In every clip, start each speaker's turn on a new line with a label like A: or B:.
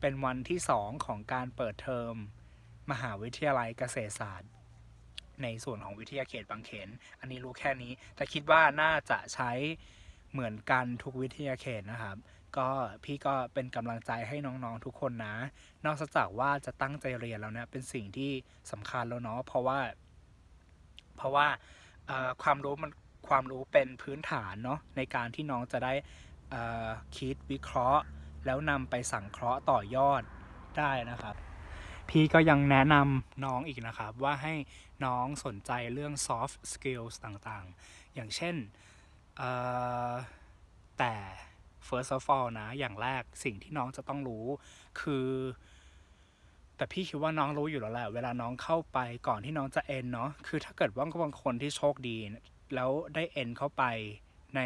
A: เป็นวันที่สองของการเปิดเทอมมหาวิทยาลัยเกษตรศาสตร์ ในส่วนของวิทยาเขตบางเขน อันนี้รู้แค่นี้ แต่คิดว่าน่าจะใช้เหมือนกันทุกวิทยาเขตนะครับ ก็พี่ก็เป็นกำลังใจให้น้อง ๆ ทุกคนนะ นอกจากว่าจะตั้งใจเรียนแล้วเนี่ย เป็นสิ่งที่สำคัญแล้วเนาะ เพราะว่า เพราะว่าความรู้มันความรู้เป็นพื้นฐานเนาะในการที่น้องจะได้คิดวิเคราะห์แล้วนำไปสังเคราะห์ต่อยอดได้นะครับ พี่ก็ยังแนะนำน้องอีกนะครับว่าให้น้องสนใจเรื่อง soft skills ต่างๆ อย่างเช่นแต่ first of all นะ อย่างแรกสิ่งที่น้องจะต้องรู้คือแต่พี่คิดว่าน้องรู้อยู่แล้วแหละ เวลาน้องเข้าไปก่อนที่น้องจะเอ็นเนาะ คือถ้าเกิดว่าก็บางคนที่โชคดี แล้วได้เอ็นเข้าไปใน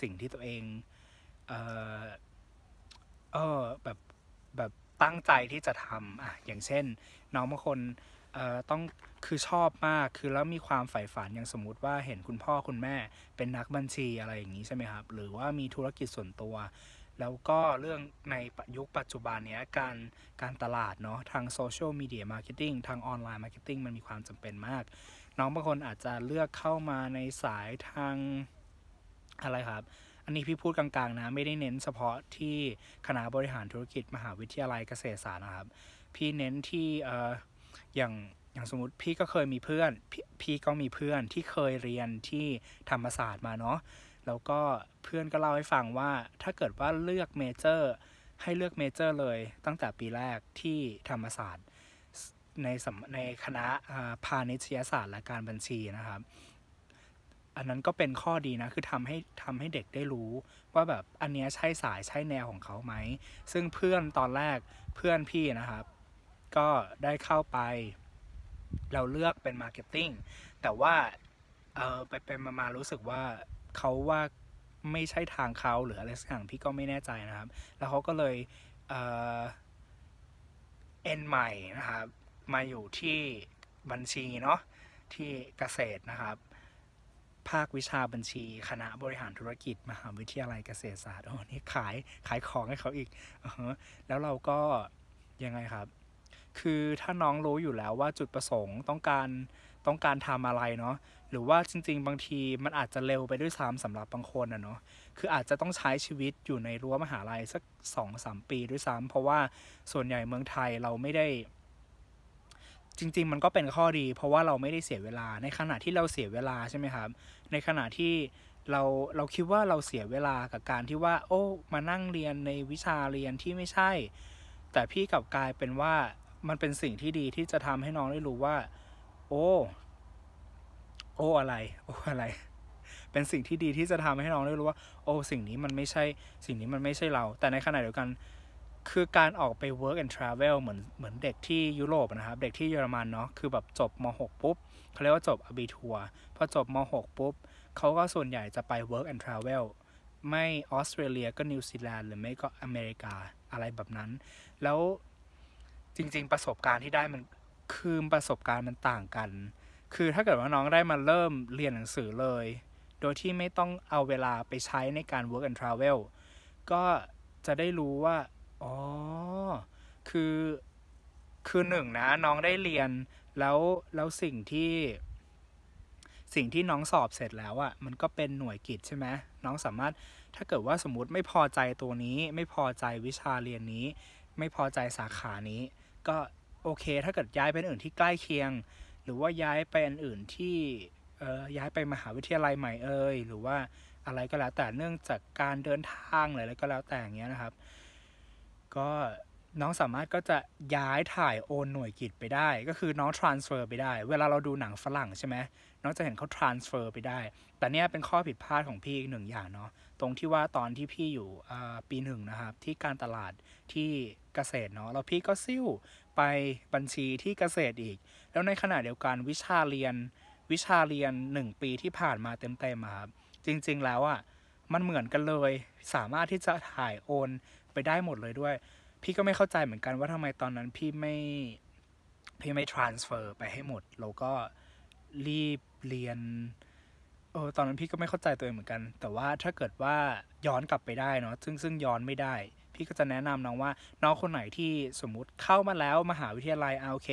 A: สิ่งที่ตัวเองเอเออแบบแบบตั้งใจที่จะทำอ่ะอย่างเช่นน้องบางคนเอ่อต้องคือชอบมากคือแล้วมีความใฝ่ฝันอย่างสมมุติว่าเห็นคุณพ่อคุณแม่เป็นนักบัญชีอะไรอย่างนี้ใช่ไหมครับ หรือว่ามีธุรกิจส่วนตัว แล้วก็เรื่องในยุคปัจจุบันเนี้ยการการตลาดเนาะทางโซเชียลมีเดียมาร์เก็ตติ้งทางออนไลน์มาร์เก็ตติ้งมันมีความจำเป็นมาก น้องบางคนอาจจะเลือกเข้ามาในสายทางอะไรครับอันนี้พี่พูดกลางๆนะไม่ได้เน้นเฉพาะที่คณะบริหารธุรกิจมหาวิทยาลัยเกษตรศาสตร์นะครับ พี่เน้นที่เอออย่างอย่างสมมติพี่ก็เคยมีเพื่อนพพี่ก็มีเพื่อนที่เคยเรียนที่ธรรมศาสตร์มาเนาะแล้วก็เพื่อนก็เล่าให้ฟังว่าถ้าเกิดว่าเลือกเมเจอร์ให้เลือกเมเจอร์เลย ตั้งแต่ปีแรกที่ธรรมศาสตร์ ในในคณะพาณิชยศาสตร์ และการบัญชีนะครับอันนั้นก็เป็นข้อดีนะ คือทำให้ทำให้เด็กได้รู้ ว่าแบบอันเนี้ยใช่สายใช่แนวของเขาไหม ซึ่งเพื่อนตอนแรกเพื่อนพี่นะครับ ก็ได้เข้าไป เราเลือกเป็นมาร์เก็ตติ้งแต่ว่าเออไปเป็นมารู้สึกว่าเขาว่าไม่ใช่ทางเขาหรืออะไรสักอย่างพี่ก็ไม่แน่ใจนะครับ แล้วเขาก็เลยเอ็นใหม่นะครับมาอยู่ที่บัญชีเนาะที่เกษตรนะครับภาควิชาบัญชี คณะบริหารธุรกิจ มหาวิทยาลัยเกษตรศาสตร์โอ้นี่ขายขายของให้เขาอีกอแล้วเราก็ยังไงครับ คือถ้าน้องรู้อยู่แล้วว่าจุดประสงค์ต้องการต้องการทำอะไรเนาะหรือว่าจริงๆบางทีมันอาจจะเร็วไปด้วยซ้ำสำหรับบางคนนะเนาะคืออาจจะต้องใช้ชีวิตอยู่ในรั้วมหาลัยสัก 2-3 ปีด้วยซ้ำเพราะว่าส่วนใหญ่เมืองไทยเราไม่ได้จริงๆมันก็เป็นข้อดีเพราะว่าเราไม่ได้เสียเวลา ในขณะที่เราเสียเวลาใช่ไหมครับ ในขณะที่เราเราคิดว่าเราเสียเวลากับการที่ว่า โอ้มานั่งเรียนในวิชาเรียนที่ไม่ใช่ แต่พี่กับกลายเป็นว่ามันเป็นสิ่งที่ดีที่จะทำให้น้องได้รู้ว่า โอ้ โอ้อะไรโอ้อะไร เป็นสิ่งที่ดีที่จะทำให้น้องได้รู้ว่า โอ้ สิ่งนี้มันไม่ใช่ สิ่งนี้มันไม่ใช่เรา แต่ในขณะเดียวกันคือการออกไป work and travel เหมือนเหมือนเด็กที่ยุโรปนะครับ เด็กที่เยอรมันเนาะ คือแบบจบม .6 ปุ๊บ เขาเรียกว่าจบอบีทัวร์พอจบม .6 ปุ๊บ เขาก็ส่วนใหญ่จะไป work and travel ไม่ออสเตรเลียก็นิวซีแลนด์หรือไม่ก็อเมริกาอะไรแบบนั้น แล้วจริง ๆ ประสบการณ์ที่ได้มัน คือประสบการณ์มันต่างกัน คือถ้าเกิดว่าน้องได้มาเริ่มเรียนหนังสือเลย โดยที่ไม่ต้องเอาเวลาไปใช้ในการ work and travel ก็จะได้รู้ว่าอ๋อ คือ คือหนึ่งนะ น้องได้เรียน แล้ว แล้วสิ่งที่ สิ่งที่น้องสอบเสร็จแล้วอะ่ะ มันก็เป็นหน่วยกิจใช่ไหมน้องสามารถ ถ้าเกิดว่าสมมติไม่พอใจตัวนี้ ไม่พอใจวิชาเรียนนี้ ไม่พอใจสาขานี้ ก็โอเค ถ้าเกิดย้ายไปอื่นที่ใกล้เคียง หรือว่าย้ายไปอันอื่นที่ เออย้ายไปมหาวิทยาลัยใหม่เอ่ยหรือว่าอะไรก็แล้วแต่เนื่องจากการเดินทางออะไรก็แล้วแต่เงี้ยนะครับ็น้องสามารถก็จะย้ายถ่ายโอนหน่วยกิจไปได้ ก็คือน้อง transfer ไปได้ เวลาเราดูหนังฝรั่งใช่ไหมน้องจะเห็นเขา transfer ไปได้ แต่เนี้ยเป็นข้อผิดพลาดของพี่อีกหนึ่งอย่างเนาะตรงที่ว่าตอนที่พี่อยู่ปีหนึ่งนะครับ ที่การตลาดที่เกษตรเนาะแล้วพี่ก็ซิ่วไปบัญชีที่เกษตรอีก แล้วในขณะเดียวกันวิชาเรียนวิชาเรียน 1 ปีที่ผ่านมาเต็มๆครับจริงๆแล้วอะ่ะมันเหมือนกันเลย สามารถที่จะถ่ายโอนไปได้หมดเลยด้วย พี่ก็ไม่เข้าใจเหมือนกันว่าทำไมตอนนั้นพี่ไม่พี่ไม่ transfer ไปให้หมด แล้วก็รีบเรียน เออ ตอนนั้นพี่ก็ไม่เข้าใจตัวเองเหมือนกัน แต่ว่าถ้าเกิดว่าย้อนกลับไปได้เนาะ ซึ่งซึ่งย้อนไม่ได้ พี่ก็จะแนะนำน้องว่า น้องคนไหนที่สมมุติเข้ามาแล้วมหาวิทยาลัยเอาโอเค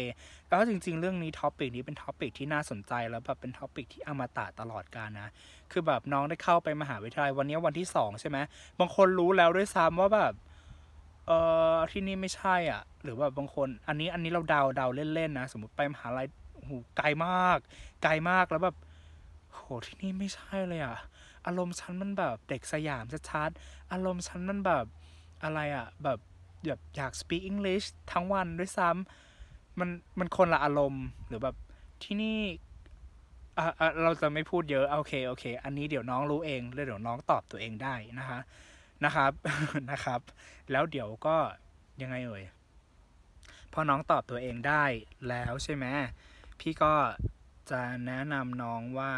A: แล้วจริง ๆ เรื่องนี้ท็อปิกนี้เป็นท็อปิกที่น่าสนใจแล้วแบบเป็นท็อปิกที่อมตะตลอดกาลนะ คือแบบน้องได้เข้าไปมหาวิทยาลัยวันนี้วันที่ 2 ใช่ไหมบางคนรู้แล้วด้วยซ้ำว่าแบบเออที่นี่ไม่ใช่อ่ะ หรือว่าบางคนอันนี้อันนี้เราเดาเดาเล่นๆนะสมมติไปมหาลัยโหไกลมากไกลมากแล้วแบบโหที่นี่ไม่ใช่เลยอ่ะ อารมณ์ฉันมันแบบเด็กสยามชัดๆอารมณ์ฉันมันแบบอะไรอ่ะ แบบแบบอยาก speak English ทั้งวันด้วยซ้ำมันมันคนละอารมณ์หรือแบบที่นี่เราจะไม่พูดเยอะโอเคโอเค อันนี้เดี๋ยวน้องรู้เองแล้วเดี๋ยวน้องตอบตัวเองได้นะคะนะครับนะครับ แล้วเดี๋ยวก็ยังไงเอ่ย พอน้องตอบตัวเองได้แล้วใช่ไหม พี่ก็จะแนะนำน้องว่า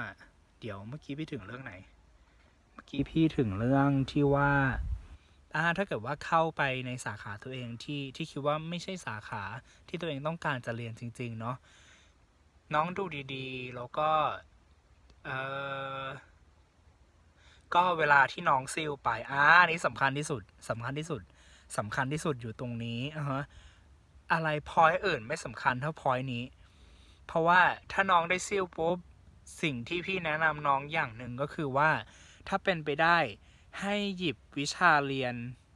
A: เดี๋ยวเมื่อกี้พี่ถึงเรื่องไหน เมื่อกี้พี่ถึงเรื่องที่ว่าาถ้าเกิดว่าเข้าไปในสาขาตัวเองที่ที่คิดว่าไม่ใช่สาขาที่ตัวเองต้องการจะเรียนจริง ๆ เนาะน้องดูดีๆ แล้วก็เออก็เวลาที่น้องซิลไป อ่านี่สำคัญที่สุด สำคัญที่สุด สำคัญที่สุดอยู่ตรงนี้ อะฮะอะไรพอยอื่นไม่สำคัญเท่าพอยนี้ เพราะว่าถ้าน้องได้ซิลปุ๊บ สิ่งที่พี่แนะนำน้องอย่างหนึ่งก็คือว่า ถ้าเป็นไปได้ให้หยิบวิชาเรียน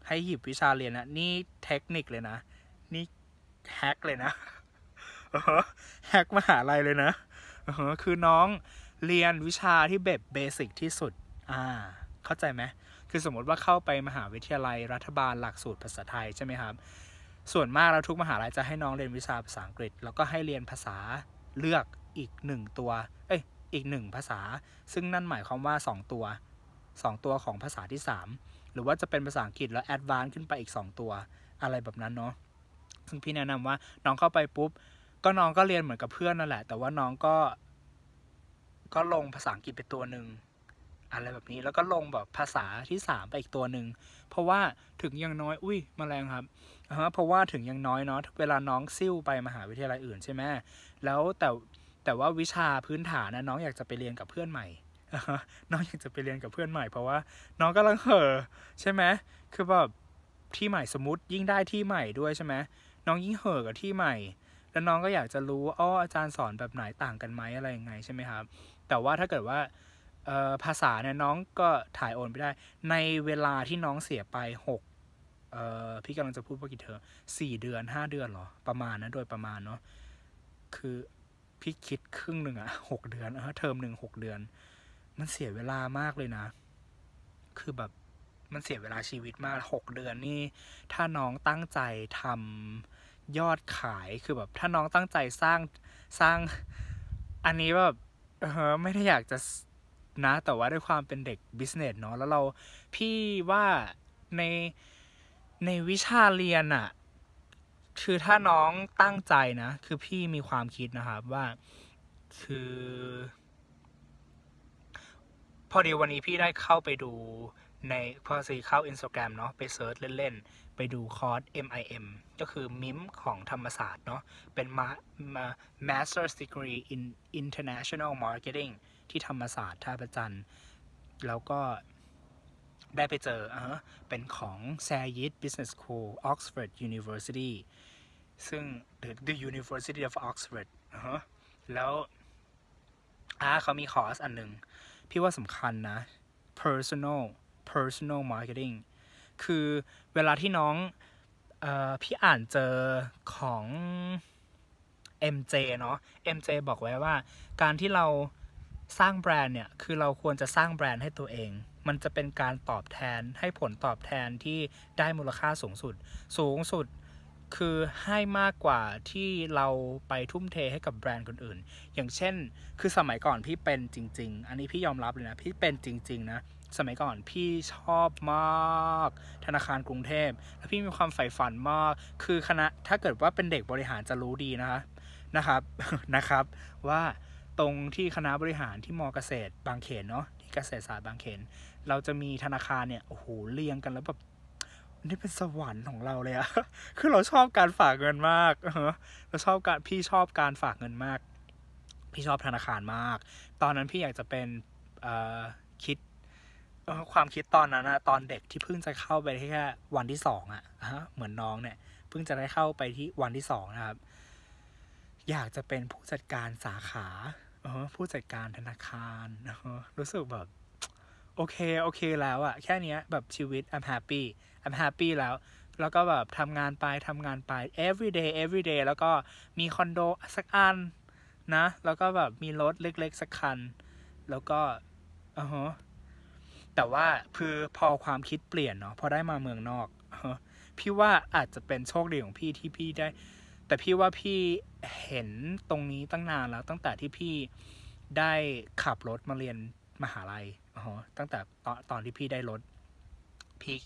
A: ให้หยิบวิชาเรียนนะนี่เทคนิคเลยนะนี่แฮกเลยนะแฮกมหาลัยเลยนะคือน้องเรียนวิชาที่แบบเบสิกที่สุด่าเข้าใจไหม คือสมมติว่าเข้าไปมหาวิทยาลัยรัฐบาลหลักสูตรภาษาไทยใช่ไหมครับ ส่วนมากแล้วทุกมหาลัยจะให้น้องเรียนวิชาภาษาอังกฤษ แล้วก็ให้เรียนภาษาเลือกอีกหนึ่งตัว เอ้ย อีกหนึ่งภาษา ซึ่งนั่นหมายความว่า 2 ตัว 2 ตัวของภาษาที่ 3 หรือว่าจะเป็นภาษาอังกฤษแล้วแอดวานซ์ขึ้นไปอีก 2 ตัวอะไรแบบนั้นเนาะ ซึ่งพี่แนะนำว่าน้องเข้าไปปุ๊บ ก็น้องก็เรียนเหมือนกับเพื่อนนั่นแหละ แต่ว่าน้องก็ ก็ลงภาษาอังกฤษไปตัวหนึ่งอะไรแบบนี้แล้วก็ลงแบบภาษาที่3ไปอีกตัวหนึ่ง เพราะว่าถึงยังน้อยอุ้ยมแมลงครับ เพราะว่าถึงยังน้อยเนาะเวลาน้องซิ่วไปมหาวิทยาลัยอื่นใช่ไหมแล้วแต่แต่ว่าวิชาพื้นฐานนะน้องอยากจะไปเรียนกับเพื่อนใหม่น้องอยากจะไปเรียนกับเพื่อนใหม่เพราะว่า น้องกำลังเห่อใช่ไหมคือแบบที่ใหม่สมมติยิ่งได้ที่ใหม่ด้วยใช่ไหมน้องยิ่งเห่อกับที่ใหม่ แล้วน้องก็อยากจะรู้อ้ออาจารย์สอนแบบไหนต่างกันไหมอะไรยังไงใช่ไหมครับแต่ว่าถ้าเกิดว่าภาษาเนี่ยน้องก็ถ่ายโอนไปได้ ในเวลาที่น้องเสียไป6กพี่กำลังจะพูดว่ากี่เทอสี่เดือนห้าเดือนหรอประมาณนะ โดยประมาณเนาะ คือ พี่คิดครึ่งหนึ่งอะหกเดือนเออเทอมหนึ่งหกเดือน มันเสียเวลามากเลยนะคือแบบมันเสียเวลาชีวิตมากหกเดือนนี่ ถ้าน้องตั้งใจทำยอดขายคือแบบถ้าน้องตั้งใจสร้างสร้าง อันนี้แบบเออไม่ได้อยากจะนะแต่ว่าด้วยความเป็นเด็กบิสเนสเนาะแล้วเรา พี่ว่าในในวิชาเรียนอะคือถ้าน้องตั้งใจนะคือพี่มีความคิดนะครับ ว่าคือพอดีวันนี้พี่ได้เข้าไปดูในพอสีเข้า Instagram เนาะไปเซิร์ชเล่นๆ ไปดูคอร์ส MIM ก็คือมิมของธรรมศาสตร์เนาะเป็นมา Master's Degree in International Marketing ที่ธรรมศาสตร์ ท่าประจันแล้วก็ได้ไปเจอเอเป็นของแซยิดเนสสคูลออกซฟอร์ดยูนิเวอร์ซิตี้ซึ่ง the, the University of Oxford อแล้วอาเขามี คอร์ส อันหนึ่ง พี่ ว่าสำคัญ นะ personal personal marketing คือเวลาที่น้องออพี่ อ่านเจอของ MJ เนาะ MJ บอกไว้ว่า การที่เราสร้างแบรนด์เนี่ย คือเราควรจะสร้างแบรนด์ให้ตัวเอง มันจะเป็นการตอบแทน ให้ผลตอบแทนที่ได้มูลค่าสูงสุด สูงสุดคือให้มากกว่าที่เราไปทุ่มเทให้กับแบรนด์คนอื่น อย่างเช่นคือสมัยก่อนพี่เป็นจริง ๆ อันนี้พี่ยอมรับเลยนะ พี่เป็นจริง ๆ นะ สมัยก่อนพี่ชอบมาก ธนาคารกรุงเทพแล้วพี่มีความใฝ่ฝันมาก คือคณะ ถ้าเกิดว่าเป็นเด็กบริหารจะรู้ดีนะคะนะครับ นะครับ ว่าตรงที่คณะบริหารที่มอเกษตรบางเขนเนาะที่เกษตรศาสตร์บางเขน เราจะมีธนาคารเนี่ยโอ้โหเรียงกันแล้วแบบนี่เป็นสวรรค์ของเราเลยอะคือเราชอบการฝากเงินมากเราชอบการพี่ชอบการฝากเงินมาก พี่ชอบธนาคารมาก ตอนนั้นพี่อยากจะเป็นคิดความคิดตอนนั้นอะตอนเด็กที่เพิ่งจะเข้าไปแค่วันที่สองอะเหมือนน้องเนี่ยเพิ่งจะได้เข้าไปที่วันที่สองนะครับอยากจะเป็นผู้จัดการสาขาเออผู้จัดการธนาคาร รู้สึกแบบ โอเค โอเคแล้วอะแค่นี้แบบชีวิต I'm happy I'm happy แล้ว แล้วก็แบบทำงานไปทำงานไป every day every day แล้วก็มีคอนโดสักอันนะ แล้วก็แบบมีรถเล็กๆสักคัน แล้วก็ออแต่ว่าคือพอความคิดเปลี่ยนเนาะพอได้มาเมืองนอก พี่ว่าอาจจะเป็นโชคดีของพี่ที่พี่ได้แต่พี่ว่าพี่เห็นตรงนี้ตั้งนานแล้ว ตั้งแต่ที่พี่ได้ขับรถมาเรียนมหาลัยอ๋อตั้งแต่ตอนที่พี่ได้รถ พี่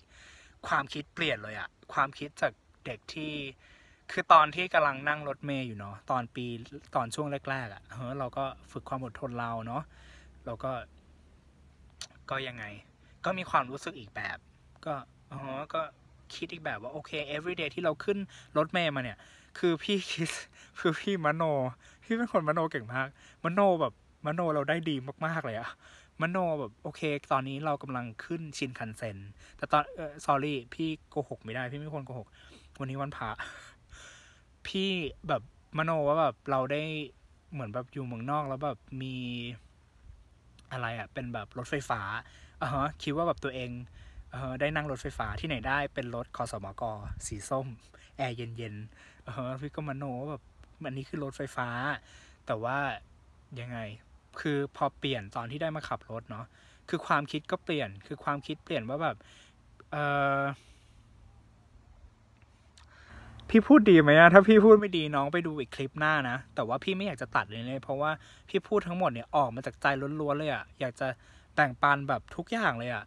A: ความคิดเปลี่ยนเลยอะความคิดจากเด็กที่คือตอนที่กำลังนั่งรถเมย์อยู่เนาะ ตอนปีตอนช่วงแรกๆอะเฮ้เราก็ฝึกความอดทนเราเนาะ เราก็ ก็ยังไง ก็มีความรู้สึกอีกแบบ ก็อ๋อ ก็คิดอีกแบบว่าโอเค everyday ที่เราขึ้นรถเมย์มาเนี่ยคือพี่คิด คือพี่มโนพี่เป็นคนมโนเก่งมาก มโนแบบ มโนเราได้ดีมาก ๆ เลยอะมโนแบบโอเค ตอนนี้เรากำลังขึ้นชินคันเซ็นแต่ตอนเออสอรี่พี่โกหกไม่ได้พี่ไม่ควรโกหก วันนี้วันพระพี่แบบมโนว่าแบบเราได้เหมือนแบบอยู่เมืองนอกแล้วแบบมีอะไรอะเป็นแบบรถไฟฟ้าอ่ะฮะคิดว่าแบบตัวเองเออได้นั่งรถไฟฟ้าที่ไหนได้เป็นรถคอสมกสีส้มแอร์เย็นออพี่ก็มาโนว่าแบบอันนี้คือรถไฟฟ้า แต่ว่ายังไง คือพอเปลี่ยนตอนที่ได้มาขับรถเนาะคือความคิดก็เปลี่ยน คือความคิดเปลี่ยนว่าแบบ เออพี่พูดดีไหมนะถ้า พี่พูดไม่ดีน้องไปดูอีกคลิปหน้านะ แต่ว่าพี่ไม่อยากจะตัดเลยเลยเพราะว่าพี่พูดทั้งหมดเนี่ยออกมาจากใจล้วนๆเลยอะ่ะ อยากจะแต่งปันแบบทุกอย่างเลยอะ่ะ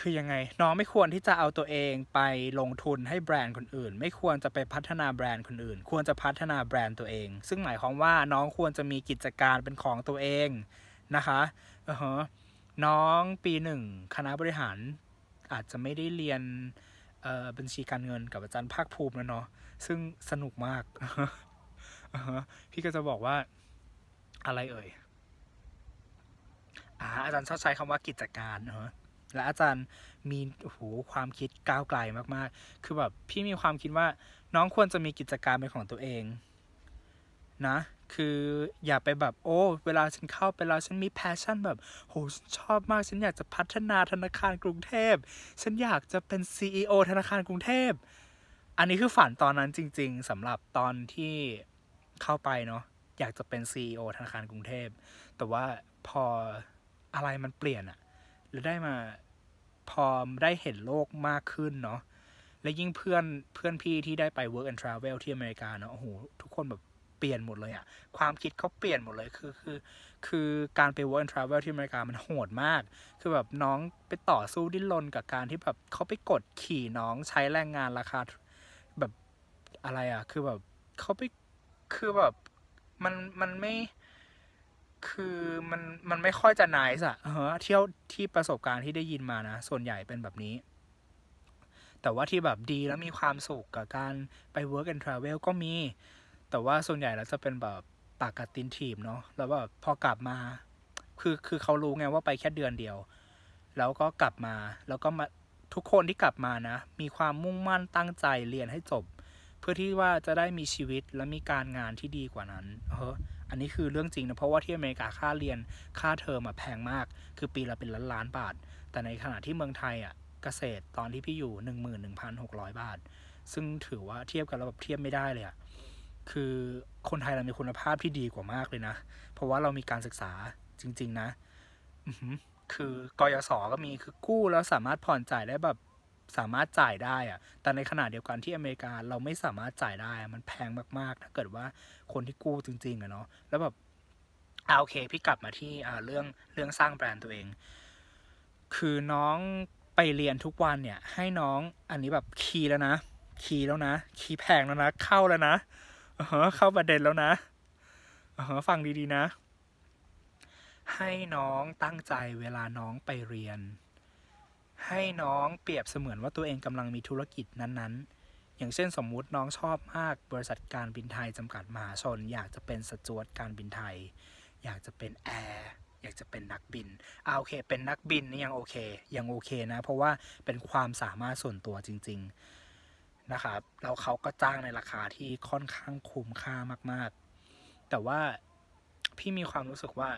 A: คือยังไง น้องไม่ควรที่จะเอาตัวเอง ไปลงทุนให้แบรนด์คนอื่น ไม่ควรจะไปพัฒนาแบรนด์คนอื่น ควรจะพัฒนาแบรนด์ตัวเอง ซึ่งหมายความว่า น้องควรจะมีกิจการเป็นของตัวเองนะคะเออน้องปีหนึ่งคณะบริหาร อาจจะไม่ได้เรียนบัญชีการเงินกับอาจารย์ภาคภูมินะเนาะซึ่งสนุกมากพี่ก็จะบอกว่า อะไรเอ่ยอาอาจารย์ชอบใช้คำว่ากิจการเนาะและอาจารย์มี โอ้โห ความคิดก้าวไกลมากๆ คือแบบพี่มีความคิดว่าน้องควรจะมีกิจการเป็นของตัวเองนะ คืออย่าไปแบบโอ้เวลาฉันเข้าไปแล้วฉันมีแพชชั่นแบบโหฉันชอบมากฉันอยากจะพัฒนาธนาคารกรุงเทพ ฉันอยากจะเป็น CEO ธนาคารกรุงเทพ อันนี้คือฝันตอนนั้นจริงๆสำหรับตอนที่เข้าไปเนาะ อยากจะเป็น CEO ธนาคารกรุงเทพ แต่ว่าพออะไรมันเปลี่ยนอะแล้วได้มาพอได้เห็นโลกมากขึ้นเนาะและยิ่งเพื่อนเพื่อนพี่ที่ได้ไป work and travel ที่อเมริกาเนาะโอ้โหทุกคนแบบเปลี่ยนหมดเลยอะความคิดเขาเปลี่ยนหมดเลยคือคือ คือการไป work and travel ที่อเมริกา มันโหดมาก คือแบบน้องไปต่อสู้ดิ้นรนกับการที่แบบเขาไปกดขี่น้องใช้แรงงานราคา แบบอะไรอะคือแบบเขาไปคือแบบมันมันไม่คือมันมันไม่ค่อยจะนายส์อะ เที่ยวที่ประสบการณ์ที่ได้ยินมานะ ส่วนใหญ่เป็นแบบนี้ แต่ว่าที่แบบดีแล้วมีความสุขกับการไป work and travel ก็มี แต่ว่าส่วนใหญ่แล้วจะเป็นแบบปากกัดตินทีมเนาะ แล้วแบบพอกลับมา คือคือเขารู้ไงว่าไปแค่เดือนเดียว แล้วก็กลับมา แล้วก็มาทุกคนที่กลับมานะ มีความมุ่งมั่นตั้งใจเรียนให้จบ เพื่อที่ว่าจะได้มีชีวิตและมีการงานที่ดีกว่านั้น เอออันนี้คือเรื่องจริงนะเพราะว่าที่อเมริกาค่าเรียนค่าเทอมอะแพงมาก คือปีละเป็นล้านล้านบาท แต่ในขณะที่เมืองไทยอะะเกษตรตอนที่พี่อยู่11,600บาท ซึ่งถือว่าเทียบกันระแบบเทียบไม่ได้เลยอะคือคนไทยเรามีคุณภาพที่ดีกว่ามากเลยนะ เพราะว่าเรามีการศึกษาจริง ๆ นะ คือกยศก็มีคือกู้แล้วสามารถผ่อนจ่ายได้แบบสามารถจ่ายได้อะ แต่ในขณะเดียวกันที่อเมริกา เราไม่สามารถจ่ายได้ มันแพงมากๆถ้าเกิดว่าคนที่กู้จริง ๆอะเนาะ แล้วแบบอาโอเคพี่กลับมาที่เรื่องเรื่องสร้างแบรนด์ตัวเอง คือน้องไปเรียนทุกวันเนี่ย ให้น้องอันนี้แบบคีย์แล้วนะ คีย์แล้วนะ คีย์แพงแล้วนะ เข้าแล้วนะเออเข้าประเด็นแล้วนะเออฟังดีๆนะ ให้น้องตั้งใจเวลาน้องไปเรียนให้น้องเปรียบเสมือนว่าตัวเองกำลังมีธุรกิจนั้นๆ อย่างเช่นสมมุติน้องชอบมากบริษัทการบินไทยจำกัดมหาชนอยากจะเป็นสจวตการบินไทย อยากจะเป็นแอร์อยากจะเป็นนักบินอ่าโอเค เป็นนักบินนี่ยังโอเค ยังโอเคนะ เพราะว่าเป็นความสามารถส่วนตัวจริง ๆนะครับแล้วเขาก็จ้างในราคาที่ค่อนข้างคุ้มค่ามาก ๆ แต่ว่าพี่มีความรู้สึกว่า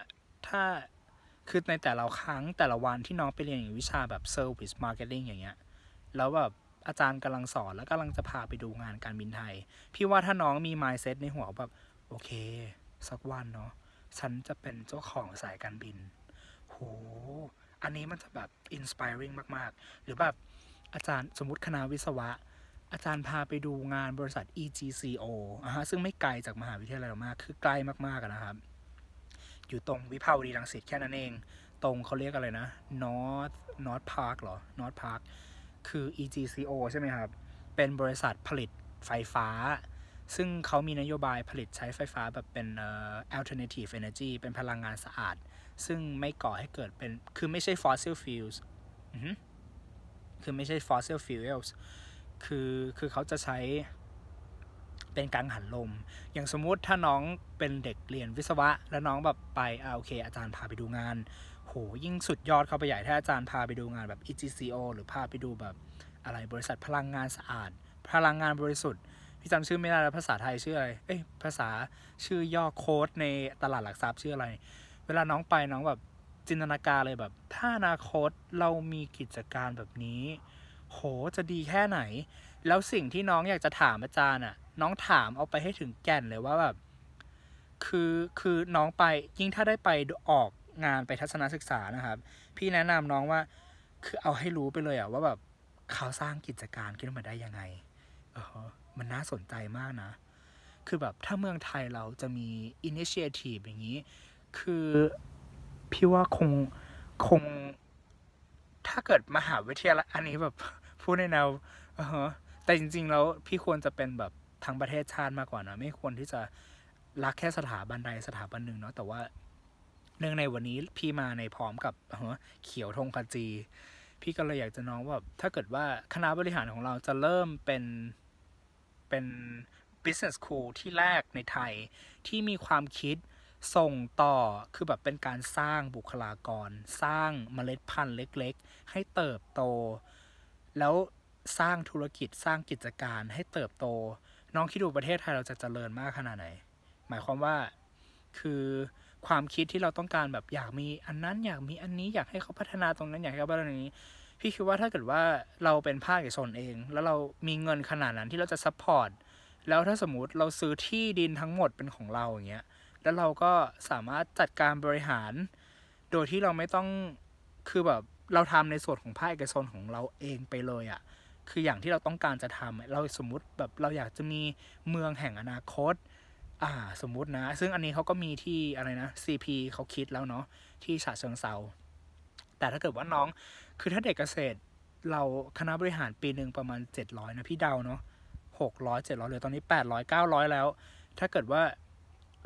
A: ถ้าคือในแต่ละครั้งแต่ละวันที่น้องไปเรียนอย่างวิชาแบบ Service Marketing อย่างเงี้ย แล้วแบบอาจารย์กำลังสอนแล้วกำลังจะพาไปดูงานการบินไทย พี่ว่าถ้าน้องมี mindset ในหัวแบบ โอเค สักวันเนาะฉันจะเป็นเจ้าของสายการบิน โห อันนี้มันจะแบบ inspiring มาก ๆ หรือแบบอาจารย์สมมติคณะวิศวะ อาจารย์พาไปดูงานบริษัท EGCO อ่ะซึ่งไม่ไกลจากมหาวิทยาลัยเรามาก คือใกล้มากๆนะครับอยู่ตรงวิภาวดีรังสิตแค่นั้นเอง ตรงเขาเรียกอะไรนะ North North Park หรอ North Park คือ EGCO ใช่ไหมครับ เป็นบริษัทผลิตไฟฟ้า ซึ่งเขามีนโยบายผลิตใช้ไฟฟ้าแบบเป็น alternative energy เป็นพลังงานสะอาด ซึ่งไม่ก่อให้เกิดเป็นคือไม่ใช่ fossil fuels คือไม่ใช่ fossil fuels คือคือเขาจะใช้เป็นกังหันลม อย่างสมมุติถ้าน้องเป็นเด็กเรียนวิศวะ แล้วน้องแบบไป อ่าโอเค อาจารย์พา ไปดูงาน โห ยิ่งสุดยอดเข้าไปใหญ่ ถ้าอาจารย์พาไปดูงานแบบ EGCO หรือพาไปดูแบบอะไร บริษัทพลังงานสะอาด พลังงานบริสุทธิ์ พี่จำชื่อไม่ได้แล้วภาษาไทยชื่ออะไร เอ้ยภาษาชื่อย่อโค้ดในตลาดหลักทรัพย์ชื่ออะไร เวลาน้องไปน้องแบบจินตนาการเลยแบบ ถ้าอนาคตเรามีกิจการแบบนี้ โห จะดีแค่ไหน แล้วสิ่งที่น้องอยากจะถามอาจารย์อะ่ะน้องถามเอาไปให้ถึงแก่นเลยว่าแบบ คือคือน้องไปยิ่งถ้าได้ไปออกงานไปทัศนศึกษานะครับ พี่แนะนำน้องว่าคือเอาให้รู้ไปเลยอะว่าแบบเขาสร้างกิจการขึ้นมาได้ยังไงเออมันน่าสนใจมากนะคือแบบถ้าเมืองไทยเราจะมีอินิเชทีฟอย่างนี้ คือ พี่ว่าคงคง ถ้าเกิดมหาวิทยาลัยอันนี้แบบพูดในแนวเออแต่จริงๆแล้วพี่ควรจะเป็นแบบทั้งประเทศชาติมากกว่านะไม่ควรที่จะรักแค่สถาบันใด สถาบันหนึ่งเนาะแต่ว่าเนื่องในวันนี้พี่มาในพร้อมกับเขียวธงคจี พี่ก็เลยอยากจะน้องว่าถ้าเกิดว่าคณะบริหารของเราจะเริ่มเป็นเป็น business school ที่แรกในไทยที่มีความคิดส่งต่อคือแบบเป็นการสร้างบุคลากร สร้างเมล็ดพันธุ์เล็กๆ ให้เติบโต แล้วสร้างธุรกิจสร้างกิจการ ให้เติบโตน้องคิดดูประเทศไทยเราจะเจริญมากขนาดไหน หมายความว่า คือความคิดที่เราต้องการแบบอยากมีอันนั้นอยากมีอันนี้อยากให้เขาพัฒนาตรงนั้นอยากให้เขาพัฒนาตรงนี้ พี่คิดว่าถ้าเกิดว่าเราเป็นภาคเอกชนเองแล้วเรามีเงินขนาดนั้นที่เราจะซัพพอร์ต แล้วถ้าสมมติเราซื้อที่ดินทั้งหมดเป็นของเราอย่างเงี้ย แล้วเราก็สามารถจัดการบริหาร โดยที่เราไม่ต้อง คือแบบเราทำในส่วนของภาคเอกชนของเราเองไปเลยอะ่ะคืออย่างที่เราต้องการจะทำ เราสมมุติแบบเราอยากจะมีเมืองแห่งอนาคต อ่า สมมุตินะ ซึ่งอันนี้เขาก็มีที่อะไรนะ CP เขาคิดแล้วเนาะที่ฉะเชิงเซา แต่ถ้าเกิดว่าน้อง คือถ้าเด็กเกษตร เราคณะบริหารปีหนึ่งประมาณ700นะพี่เดาเนาะ600 700เหลือตอนนี้800 900 แล้ว ถ้าเกิดว่า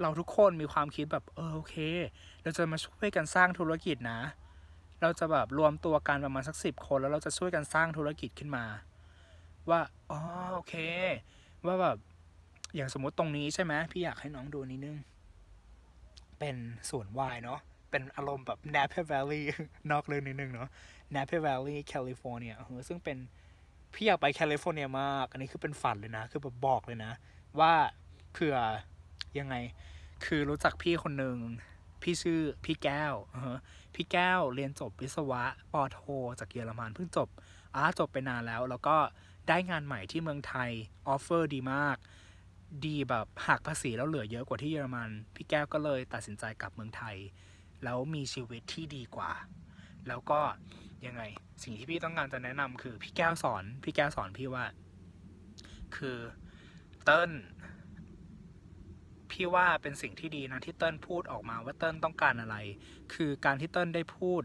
A: เราทุกคนมีความคิดแบบเออโอเค เราจะมาช่วยกันสร้างธุรกิจนะ เราจะแบบรวมตัวกันประมาณสักสิบคน แล้วเราจะช่วยกันสร้างธุรกิจขึ้นมาว่า อ๋อ โอเค ว่าแบบ อย่างสมมติตรงนี้ใช่ไหมพี่อยากให้น้องดูนิดนึง เป็นสวนวายเนาะ เป็นอารมณ์แบบ Napa Valley นอกเรื่องนิดนึงเนาะ Napa Valley แคลิฟอร์เนียซึ่งเป็น พี่อยากไปแคลิฟอร์เนียมาก อันนี้คือเป็นฝันเลยนะ คือแบบบอกเลยนะ ว่าเผื่อยังไง คือรู้จักพี่คนหนึ่ง พี่ชื่อพี่แก้ว พี่แก้วเรียนจบวิศวะปอโท จากเยอรมันเพิ่งจบอ้าจบไปนานแล้ว แล้วก็ได้งานใหม่ที่เมืองไทย ออฟเฟอร์ดีมาก ดีแบบหักภาษีแล้วเหลือเยอะกว่าที่เยอรมันพี่แก้วก็เลยตัดสินใจกลับเมืองไทย แล้วมีชีวิตที่ดีกว่า แล้วก็ยังไง สิ่งที่พี่ต้องการจะแนะนำคือพี่แก้วสอน พี่แก้วสอนพี่ว่า คือเติ้ลพี่ว่าเป็นสิ่งที่ดีนะที่เติ้ลพูดออกมาว่าเติ้ลต้องการอะไร คือการที่เติ้ลได้พูด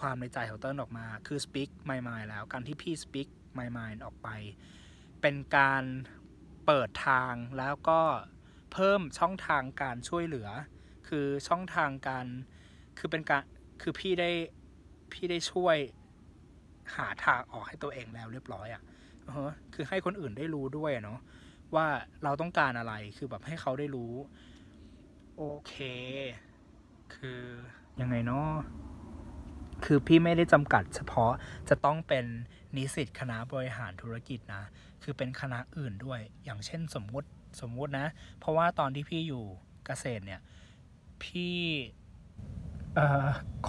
A: ความในใจของเติ้ลออกมา คือ speak my mind แล้วการที่พี่ speak My Mind ออกไป เป็นการเปิดทางแล้วก็เพิ่มช่องทางการช่วยเหลือ คือช่องทางการคือเป็นการคือพี่ได้พี่ได้ช่วยหาทางออกให้ตัวเองแล้วเรียบร้อยอะ่ะคือให้คนอื่นได้รู้ด้วยเนาะว่าเราต้องการอะไรคือแบบให้เขาได้รู้ โอเค คือยังไงเนาะคือพี่ไม่ได้จำกัดเฉพาะจะต้องเป็นนิสิตคณะบริหารธุรกิจนะ คือเป็นคณะอื่นด้วย อย่างเช่นสมมุติ สมมุตินะ เพราะว่าตอนที่พี่อยู่เกษตรเนี่ย พี่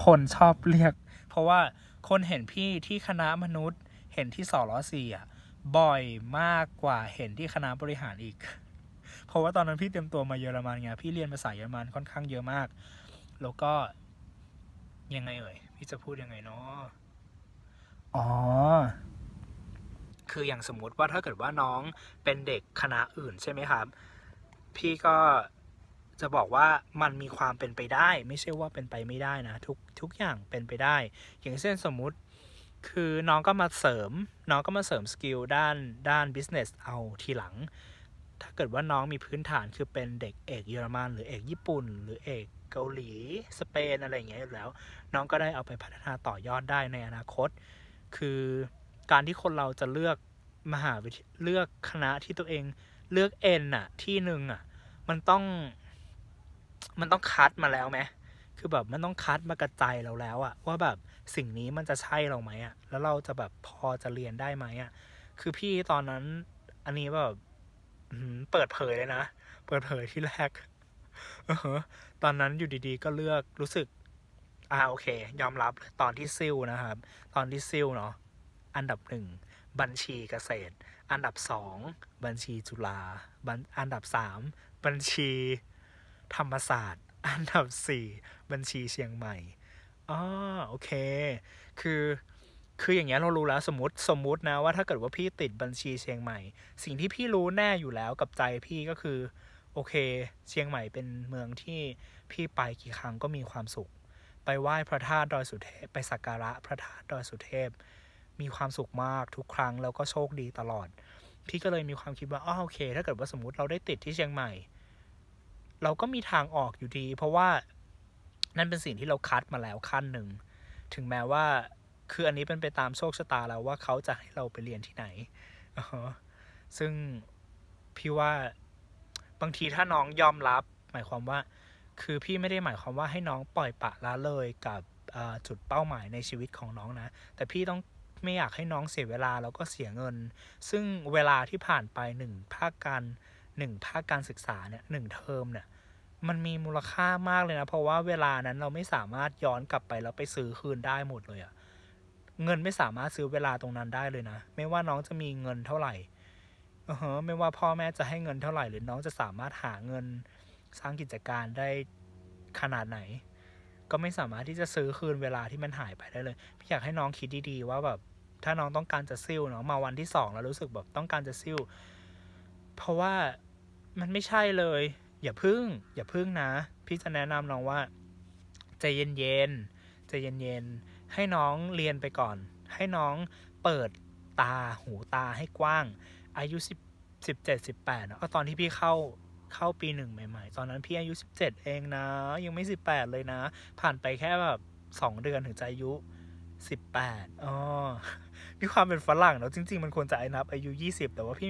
A: คนชอบเรียก เพราะว่าคนเห็นพี่ที่คณะมนุษย์เห็นที่สอร้อสี่อ่ะบ่อยมากกว่าเห็นที่คณะบริหารอีก เพราะว่าตอนนั้นพี่เตรียมตัวมาเยอรมันไง พี่เรียนภาษาเยอรมันค่อนข้างเยอะมาก แล้วก็ยังไงเอ่ยพี่จะพูดยังไงเนาะอ๋อ คืออย่างสมมติว่าถ้าเกิดว่าน้องเป็นเด็กคณะอื่นใช่ไหมครับ พี่ก็จะบอกว่ามันมีความเป็นไปได้ ไม่ใช่ว่าเป็นไปไม่ได้นะทุกทุกอย่างเป็นไปได้ อย่างเช่นสมมุติคือน้องก็มาเสริม น้องก็มาเสริมสกิลด้านด้านบิสเนสเอาทีหลัง ถ้าเกิดว่าน้องมีพื้นฐานคือเป็นเด็กเอกเยอรมันหรือเอกญี่ปุ่นหรือเอกเกาหลีสเปนอะไรอย่างเงี้ยอยู่แล้ว น้องก็ได้เอาไปพัฒนาต่อยอดได้ในอนาคต คือการที่คนเราจะเลือกมหาวิทยเลือกคณะที่ตัวเอง เลือกเอ็นอะที่หนึ่งอะมันต้อง มันต้องคัดมาแล้วไหมคือแบบมันต้องคัดมากระจายเราแล้วอะว่าแบบสิ่งนี้มันจะใช่เราไหมอะแล้วเราจะแบบพอจะเรียนได้ไหมอะคือพี่ตอนนั้น อันนี้แบบเปิดเผยเลยนะเปิดเผยที่แรกตอนนั้นอยู่ดีๆก็เลือกรู้สึกอ่าโอเคยอมรับตอนที่ซิลนะครับ ตอนที่ซิลเนาะอันดับหนึ่ง บัญชีเกษตร อันดับสอง บัญชีจุฬาอันดับสาม บัญชี ธรรมศาสตร์ อันดับสี่ บัญชีเชียงใหม่อ๋อโอเค คือ คืออย่างเงี้ยเรารู้แล้วสมมติสมมตินะ ว่าถ้าเกิดว่าพี่ติดบัญชีเชียงใหม่ สิ่งที่พี่รู้แน่อยู่แล้วกับใจพี่ก็คือโอเคเชียงใหม่เป็นเมืองที่พี่ไปกี่ครั้งก็มีความสุข ไปไหว้พระธาตุดอยสุเทพไปสักการะพระธาตุดอยสุเทพ มีความสุขมากทุกครั้ง แล้วก็โชคดีตลอด พี่ก็เลยมีความคิดว่าอ๋อโอเค ถ้าเกิดว่าสมมติ เราได้ติดที่เชียงใหม่ เราก็มีทางออกอยู่ดี เพราะว่านั่นเป็นสิ่งที่เราคัดมาแล้วขั้นหนึ่งถึงแม้ว่า คืออันนี้เป็นไปตามโชคชะตาแล้วว่าเขาจะให้เราไปเรียนที่ไหนซึ่งพี่ว่าบางทีถ้าน้องยอมรับหมายความว่า คือพี่ไม่ได้หมายความว่าให้น้องปล่อยปะละเลยกับจุดเป้าหมายในชีวิตของน้องนะ แต่พี่ต้องไม่อยากให้น้องเสียเวลาแล้วก็เสียเงิน ซึ่งเวลาที่ผ่านไปหนึ่งภาคการหนึ่งภาคการศึกษาเนี่ยหนึ่งเทอมเนี่ย มันมีมูลค่ามากเลยนะเพราะว่าเวลานั้นเราไม่สามารถย้อนกลับไปแล้วไปซื้อคืนได้หมดเลยอะเงินไม่สามารถซื้อเวลาตรงนั้นได้เลยนะไม่ว่าน้องจะมีเงินเท่าไหร่ออไม่ว่าพ่อแม่จะให้เงินเท่าไหร่หรือ น้องจะสามารถหาเงินสร้างกิจการได้ขนาดไหน ก็ไม่สามารถที่จะซื้อคืนเวลาที่มันหายไปได้เลยพี่อยากให้น้องคิดดีๆว่าแบบถ้าน้องต้องการจะซิ่วเนาะมาวันที่สองแล้วรู้สึกแบบต้องการจะซิ่วเพราะว่ามันไม่ใช่เลย อย่าพึ่ง อย่าพึ่งนะพี่จะแนะนำน้องว่าใจเย็นๆใจเย็นๆให้น้องเรียนไปก่อน ให้น้องเปิดตาหูตาให้กว้างอายุสิบสิบเจ็ดสิบแปดเนก็ตอนที่พี่เข้าเข้าปีหนึ่งใหม่ ๆ ตอนนั้นพี่อายุสิบเจ็ดเองนะ ยังไม่สิบแปดเลยนะ ผ่านไปแค่แบบสองเดือนถึงจะอายุสิบแปดอ๋อมีความเป็นฝรั่งเนาะ จริงๆ มันควรจะนับอายุยี่สิบแต่ว่าพี่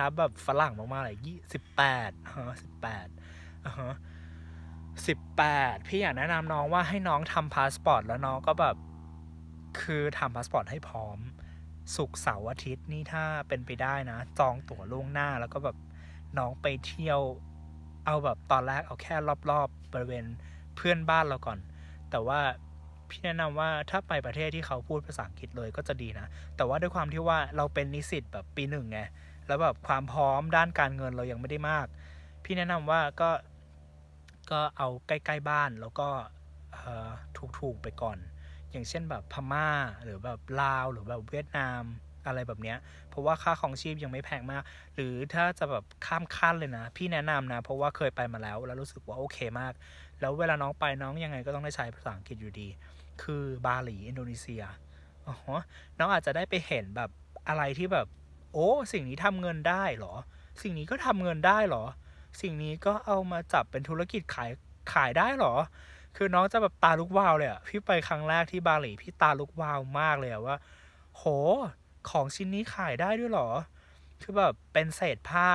A: นับแบบฝรั่งมากๆเลยยี่สิบแปดฮะสิบแปดฮะสิบแปดพี่อยากแนะนำน้องว่าให้น้องทำพาสปอร์ต แล้วน้องก็แบบคือทำพาสปอร์ตให้พร้อมสุกเสาร์อาทิตย์นี่ถ้าเป็นไปได้นะจองตั๋วล่วงหน้าแล้วก็แบบน้องไปเที่ยวเอาแบบตอนแรกเอาแค่รอบๆ บริเวณเพื่อนบ้านเราก่อน แต่ว่าพี่แนะนำว่าถ้าไปประเทศที่เขาพูดภาษาอังกฤษเลยก็จะดีนะ แต่ว่าด้วยความที่ว่าเราเป็นนิสิตแบบปีหนึ่งไงแล้วแบบความพร้อมด้านการเงินเรายังไม่ได้มาก พี่แนะนำว่าก็ก็เอาใกล้ๆบ้านแล้วก็ถูกๆไปก่อนอย่างเช่นแบบพมา่า หรือแบบลาวหรือแบบเวียดนามอะไรแบบเนี้ยเพราะว่าค่าของชีพยังไม่แพงมาก หรือถ้าจะแบบข้ามขั้นเลยนะ พี่แนะนำนะ เพราะว่าเคยไปมาแล้ว แล้วรู้สึกว่าโอเคมาก แล้วเวลาน้องไปน้องยังไงก็ต้องได้ใช้ภาษาอังกฤษอยู่ดี คือบาหลี อินโดนีเซียอ๋อน้องอาจจะได้ไปเห็นแบบอะไรที่แบบ โอ้ สิ่งนี้ทำเงินได้หรอ สิ่งนี้ก็ทำเงินได้หรอ สิ่งนี้ก็เอามาจับเป็นธุรกิจขายขายได้หรอคือน้องจะแบบตาลุกวาว เลยอะพี่ไปครั้งแรกที่บาหลี พี่ตาลุกวาวมากเลยอะว่า โหของชิ้นนี้ขายได้ด้วยหรอคือแบบเป็นเศษผ้า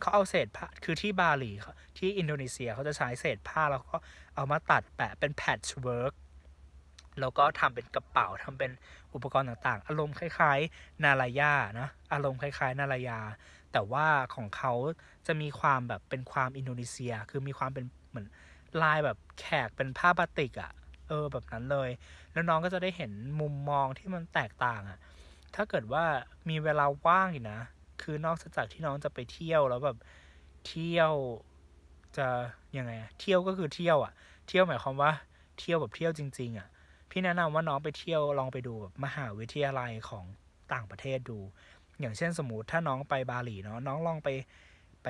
A: เขาเอาเศษผ้า คือที่บาหลี ที่อินโดนีเซียเขาจะใช้เศษผ้าแล้วก็เอามาตัดแปะเป็นแพทช์เวิร์กแล้วก็ทำเป็นกระเป๋าทำเป็นอุปกรณ์ต่างๆ อารมณ์คล้ายๆ นาลายานะอารมณ์คล้าย ๆ นาลายา แต่ว่าของเขาจะมีความแบบเป็นความอินโดนีเซียคือมีความเป็นเหมือนลายแบบแขกเป็นผ้าบาติกอะ่ะ เออแบบนั้นเลย แล้วน้องก็จะได้เห็นมุมมองที่มันแตกต่างอะ่ะ ถ้าเกิดว่ามีเวลาว่างอีกนะ คือนอกจากที่น้องจะไปเที่ยวแล้วแบบเที่ยวจะยังไงเที่ยวก็คือเที่ยวอะ่ะเที่ยวหมายความว่าเที่ยวแบบเที่ยวจริง ๆอะ่ะ พี่แนะนำว่าน้องไปเที่ยวลองไปดูแบบมหาวิทยาลัยของต่างประเทศดู อย่างเช่นสมมติ ถ้าน้องไปบาหลีเนาะน้องลองไปไป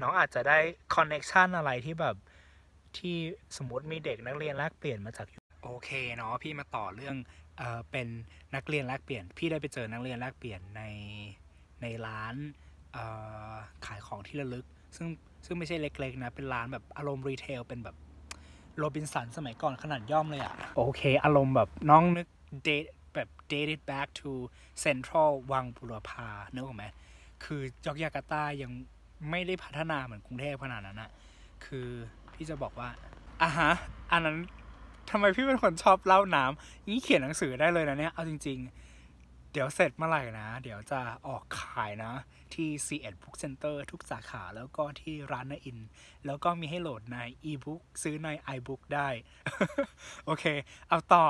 A: น้องอาจจะได้คอนเน็ชันอะไรที่แบบที่สมมติมีเด็กนักเรียนแลกเปลี่ยนมาจากโอเคเนาะพี่มาต่อเรื่องเออเป็นนักเรียนแลกเปลี่ยน พี่ได้ไปเจอนักเรียนแลกเปลี่ยนในในร้านขายของที่ระลึก ซึ่งซึ่งไม่ใช่เล็กๆนะ เป็นร้านแบบอารมณ์รีเทลเป็นแบบโรบินสันสมัยก่อนขนาดย่อมเลยอะ่ะ โอเค อารมณ์แบบน้องนึกเดทแบบ dated back to central วังบุรพาเนอะไหมคือจอกยาการ์ตายังไม่ได้พัฒนาเหมือนกรุงเทพขนาดนั้นอะคือพี่จะบอกว่าอ่ะฮะ อันนั้นทำไมพี่เป็นคนชอบเล่าน้ำนี่เขียนหนังสือได้เลยนะเนี่ย เอาจริงๆ เดี๋ยวเสร็จเมื่อไหร่นะ เดี๋ยวจะออกขายนะ ที่ c ีเอ็ดบุ๊กเซ็นเตอร์ทุกสาขา แล้วก็ที่ร้านนาอิน แล้วก็มีให้โหลดใน e-book ซื้อใน iBook ได้ โอเค เอาต่อ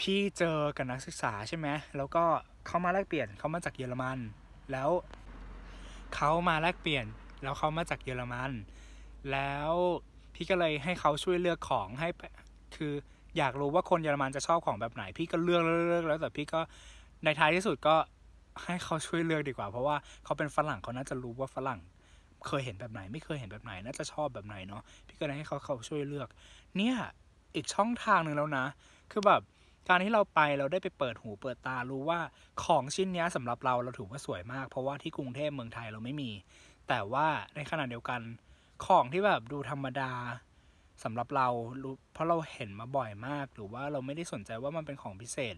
A: พี่เจอกับนักศึกษาใช่ไหมแล้วก็เขามาแลกเปลี่ยนเขามาจากเยอรมัน แล้วเขามาแลกเปลี่ยนแล้วเขามาจากเยอรมัน แล้วพี่ก็เลยให้เขาช่วยเลือกของ ให้ คือ อยากรู้ว่าคนเยอรมันจะชอบของแบบไหน พี่ก็เลือกเลือกแล้ว แต่พี่ก็ ในท้ายที่สุดก็ให้เขาช่วยเลือกดีกว่า เพราะว่าเขาเป็นฝรั่ง เขาน่าจะรู้ว่าฝรั่ง เคยเห็นแบบไหน ไม่เคยเห็นแบบไหน น่าจะชอบแบบไหนเนาะ พี่ก็เลยให้เขาเขาช่วยเลือก เนี่ย อีกช่องทางหนึ่งแล้วนะ คือแบบการที่เราไปเราได้ไปเปิดหูเปิดตารู้ว่าของชิ้นนี้สำหรับเราเราถือว่าสวยมาก เพราะว่าที่กรุงเทพเมืองไทยเราไม่มี แต่ว่าในขณะเดียวกันของที่แบบดูธรรมดา สำหรับเราเพราะเราเห็นมาบ่อยมาก หรือว่าเราไม่ได้สนใจว่ามันเป็นของพิเศษ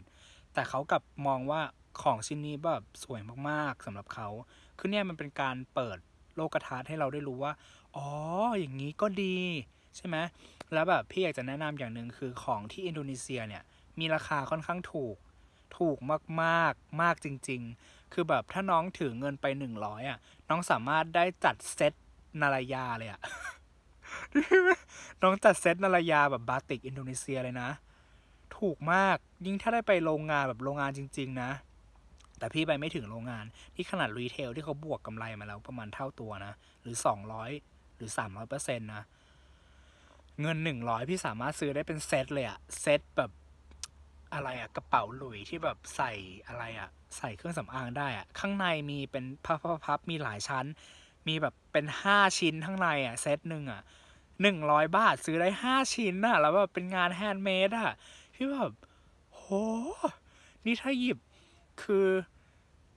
A: แต่เขากลับมองว่าของชิ้นนี้แบบสวยมากๆ สำหรับเขาคือเนี่ยมันเป็นการเปิดโลกทัศน์ให้เราได้รู้ว่าอ๋ออย่างนี้ก็ดี ใช่ไหมแล้วแบบพี่อยากจะแนะนำอย่างหนึ่งคือของที่อินโดนีเซียเนี่ยมีราคาค่อนข้างถูก ถูกมากๆ มากจริง ๆ คือแบบถ้าน้องถือเงินไปหนึ่งร้อยอ่ะ น้องสามารถได้จัดเซต นารายาเลยอ่ะ น้องจัดเซตนารายาแบบบาติกอินโดนีเซียเลยนะ ถูกมาก ยิ่งถ้าได้ไปโรงงานแบบโรงงานจริงๆนะ แต่พี่ไปไม่ถึงโรงงาน ที่ขนาดรีเทลที่เขาบวกกำไรมาแล้วประมาณเท่าตัวนะ หรือสองร้อยหรือสามร้อยเปอร์เซ็นต์นะ เงินหนึ่งร้อยพี่สามารถซื้อได้เป็นเซตเลยอะเซตแบบอะไรอะกระเป๋าหลุยที่แบบใส่อะไรอะใส่เครื่องสำอางได้อะข้างในมีเป็นพับๆมีหลายชั้น มีแบบเป็นห้าชิ้นข้างในอะเซตหนึ่งอะหนึ่งร้อยบาทซื้อได้ห้าชิ้นอะแล้วแบบเป็นงานแฮนด์เมดอะพี่แบบโห นี่ถ้าหยิบคือ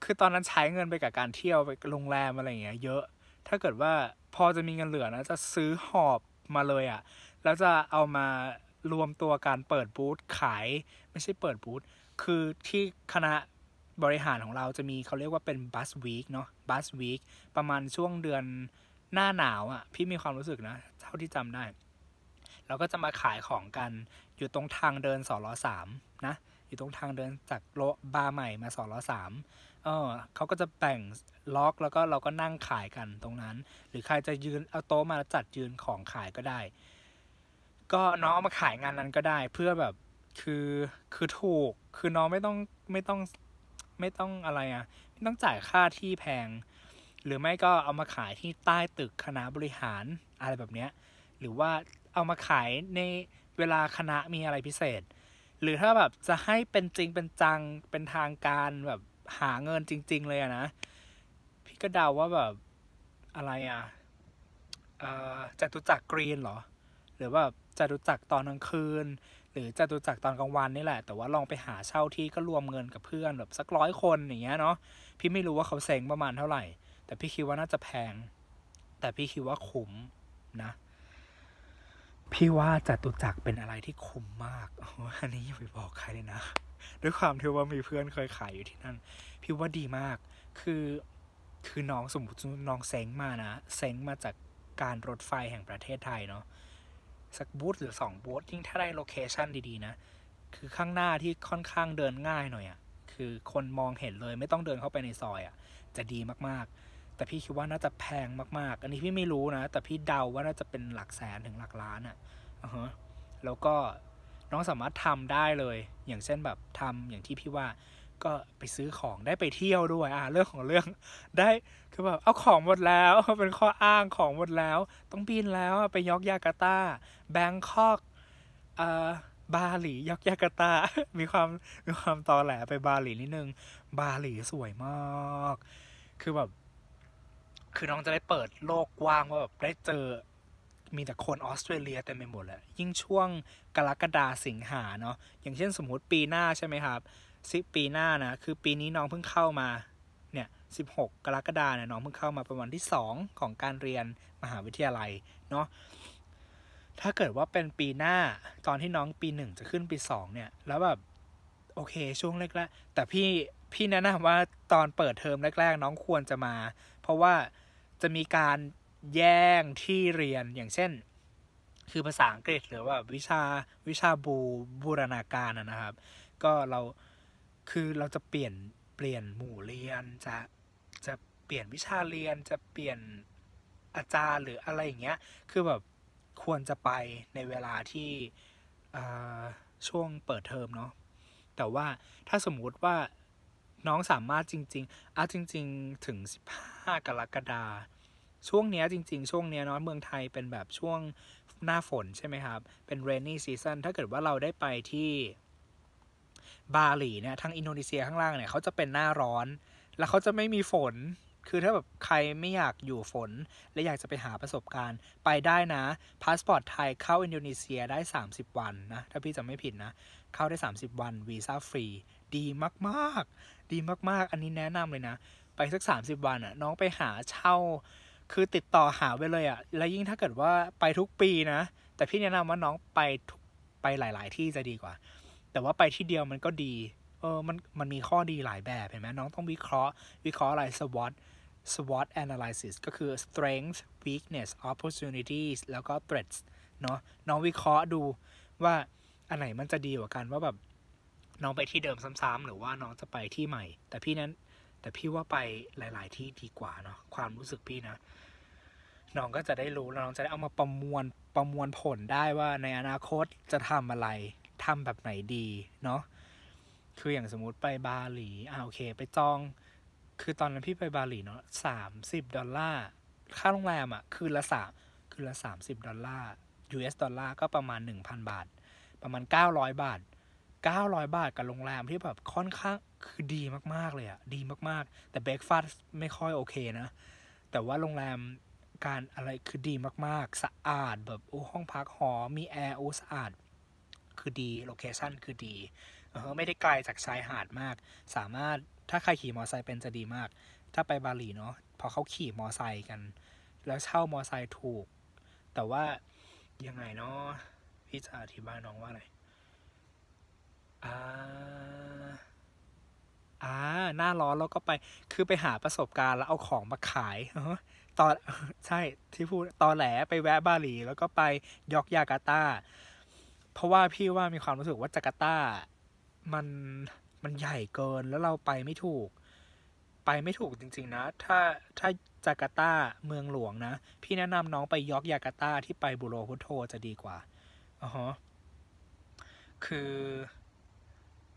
A: คือตอนนั้นใช้เงินไปกับการเที่ยวไปโรงแรมอะไรเงี้ย เยอะ ถ้าเกิดว่าพอจะมีเงินเหลือนะจะซื้อหอบมาเลยอ่ะแล้วจะเอามารวมตัวการเปิดบูธขายไม่ใช่เปิดบูธคือที่คณะบริหารของเราจะมีเขาเรียกว่าเป็นบัสวีคเนาะบัสวีคประมาณช่วงเดือนหน้าหนาวอะ่ะ พี่มีความรู้สึกนะ เท่าที่จำได้ เราก็จะมาขายของกัน อยู่ตรงทางเดินสอลอสามนะ อยู่ตรงทางเดินจากโลบาร์ใหม่มาสอลอสามเออเขาก็จะแบ่งล็อก แล้วก็เราก็นั่งขายกันตรงนั้น หรือใครจะยืนเอาโต๊ะมาจัดยืนของขายก็ได้ก็น้องเอามาขายงานนั้นก็ได้เพื่อแบบคือคือถูกคือน้องไม่ต้องไม่ต้องไม่ต้องอะไรอ่ะไม่ต้องจ่ายค่าที่แพง หรือไม่ก็เอามาขายที่ใต้ตึกคณะบริหารอะไรแบบเนี้ยหรือว่าเอามาขายในเวลาคณะมีอะไรพิเศษ หรือถ้าแบบจะให้เป็นจริงเป็นจังเป็นทางการแบบหาเงินจริงๆเลยอะนะพี่ก็เดาวว่าแบบอะไรอะจตุจักรกรีนเหรอ หรือว่าจตุจักรตอนกลางคืน หรือจตุจักรตอนกลางวันนี่แหละ แต่ว่าลองไปหาเช่าที่ก็รวมเงินกับเพื่อนแบบสักร้อยคนอย่างเงี้ยเนาะพี่ไม่รู้ว่าเขาเซ็งประมาณเท่าไหร่ แต่พี่คิดว่าน่าจะแพง แต่พี่คิดว่าคุ้มนะ พี่ว่าจตุจักรเป็นอะไรที่คุ้มมากอันนี้อย่าไปบอกใครเลยนะด้วยความที่ว่ามีเพื่อนเคยขายอยู่ที่นั่นพี่ว่าดีมาก คือ คือน้องสมมติน้องเซ็งมานะเซ็งมาจากการรถไฟแห่งประเทศไทยเนาะสักบูธหรือ2บูธยิ่งถ้าได้โลเคชันดีๆ นะ คือข้างหน้าที่ค่อนข้างเดินง่ายหน่อยอะ่ะ คือคนมองเห็นเลยไม่ต้องเดินเข้าไปในซอยอะ่ะจะดีมากๆ แต่พี่ คิดว่าน่าจะแพงมาก ๆ อันนี้พี่ไม่รู้นะ แต่พี่เดาว่าน่า จะเป็นหลักแสน ถึงหลักล้านอะ่ะอฮะแล้วก็น้องสามารถทำได้เลย อย่างเช่นแบบทำอย่างที่พี่ว่าก็ไปซื้อของได้ไปเที่ยวด้วย อ่าเรื่องของเรื่องได้ือแบบเอาของหมดแล้ว เป็นข้ออ้างของหมดแล้ว ต้องบินแล้วไปยอกยาการ์ตาแบงคอกเอ่อบาหลียอกยาการ์ตา มีความมีความตอแหลไปบาหลีนิดนึงบาหลีสวยมาก คือแบบ คือน้องจะได้เปิดโลกกว้างว่าแบบได้เจอ มีแต่คนออสเตรเลียเต็มไปหมดเลยยิ่งช่วงกรกฎาสิงหาเนาะอย่างเช่นสมมติปีหน้าใช่ไหมครับซิปีหน้านะคือปีนี้น้องเพิ่งเข้ามา16 กรกฎาเนี่ย น้องเพิ่งเข้ามาเป็นวันที่ 2 ของการเรียนมหาวิทยาลัย เนาะถ้าเกิดว่าเป็นปีหน้าตอนที่น้องปี 1 จะขึ้นปี 2 เนี่ย แล้วแบบโอเคช่วงแรกๆแต่พี่ พี่แนะนำว่าตอนเปิดเทอมแรก ๆ น้องควรจะมา เพราะว่าจะมีการแย่งที่เรียนอย่างเช่น คือภาษาอังกฤษ หรือว่าวิชาวิชาบูบูรณาการนะครับ ก็เราคือเราจะเปลี่ยนเปลี่ยนหมู่เรียนจากจะเปลี่ยนวิชาเรียนจะเปลี่ยนอาจารย์หรืออะไรอย่างเงี้ยคือแบบควรจะไปในเวลาที่ช่วงเปิดเทอมเนาะแต่ว่าถ้าสมมุติว่าน้องสามารถจริง ๆอาจริง ๆ ถึง 15 กรกฎาช่วงเนี้ยจริง ๆ ช่วงเนี้ยเนาะเมืองไทยเป็นแบบช่วงหน้าฝนใช่ไหมครับ เป็น rainy season ถ้าเกิดว่าเราได้ไปที่บาหลีเนี่ยทางอินโดนีเซียข้างล่างเนี่ยเขาจะเป็นหน้าร้อนแล้วเขาจะไม่มีฝน คือถ้าแบบใครไม่อยากอยู่ฝน และอยากจะไปหาประสบการณ์ ไปได้นะ พาสปอร์ตไทยเข้าอินโดนีเซียได้30 วันนะ ถ้าพี่จำไม่ผิดนะ เข้าได้ 30 วันวีซ่าฟรี ดีมากๆ ดีมากๆ อันนี้แนะนำเลยนะ ไปสัก 30 วันอะ่ะ น้องไปหาเช่า คือติดต่อหาไปเลยอะ่ะแล้วยิ่งถ้าเกิดว่าไปทุกปีนะ แต่พี่แนะนำว่าน้องไปไปหลาย ๆ ที่จะดีกว่า แต่ว่าไปที่เดียวมันก็ดีเออ มัน มันมีข้อดีหลายแบบเห็นไหมน้องต้องวิเคราะห์วิเคราะห์อะไร SWOT SWOT analysis ก็คือ strength weakness opportunities แล้วก็ threats เนาะน้องวิเคราะห์ดูว่าอันไหนมันจะดีกว่ากันว่าแบบน้องไปที่เดิมซ้ำๆหรือว่าน้องจะไปที่ใหม่ แต่พี่นั้นแต่พี่ว่าไปหลายๆที่ดีกว่าเนาะความรู้สึกพี่นะ น้องก็จะได้รู้แล้วน้องจะได้เอามาประมวลประมวลผลได้ว่าในอนาคตจะทำอะไรทำแบบไหนดีเนาะคืออย่างสมมติไปบาหลี อ่าโอเค ไปจอง คือตอนนั้นพี่ไปบาหลีเนาะสามสิบดอลลาร์ ค่าโรงแรมอะ่ะ คืนละสามคืนละสามสิบดอลลาร์ US ดอลลาร์ก็ประมาณหนึ่งพันบาท ประมาณเก้าร้อยบาทเก้าร้อยบาทกับโรงแรมที่แบบค่อนข้างคือดีมาก ๆ เลยอะ ดีมากๆ แต่เบรกฟาสไม่ค่อยโอเคนะ แต่ว่าโรงแรมการอะไรคือดีมากๆ สะอาดแบบโอ้ห้องพักหอมีแอร์โอ้สะอาด คือดี โลเคชั่นคือดีออไม่ได้ไกลจากชายหาดมาก สามารถถ้าใครขี่มอไซค์เป็นจะดีมาก ถ้าไปบาหลีเนาะ พอเขาขี่มอไซค์กัน แล้วเช่ามอไซค์ถูก แต่ว่ายังไงเนาะ พี่จะอธิบายน้องว่าอะไรอ่า อ่าหน้าร้อนแล้วก็ไป คือไปหาประสบการณ์แล้วเอาของมาขายตอน ใช่ ที่พูด ตอนแหลไปแวะบาหลีแล้วก็ไปยอกยาการ์ตา เพราะว่าพี่ว่ามีความรู้สึกว่าจาการ์ตามันมันใหญ่เกิน แล้วเราไปไม่ถูก ไปไม่ถูกจริงๆนะ ถ้า ถ้าจาการ์ตา เมืองหลวงนะ พี่แนะนำน้องไปยอกยาการ์ตา ที่ไปบูโรพุโทจะดีกว่า อ๋อ คือ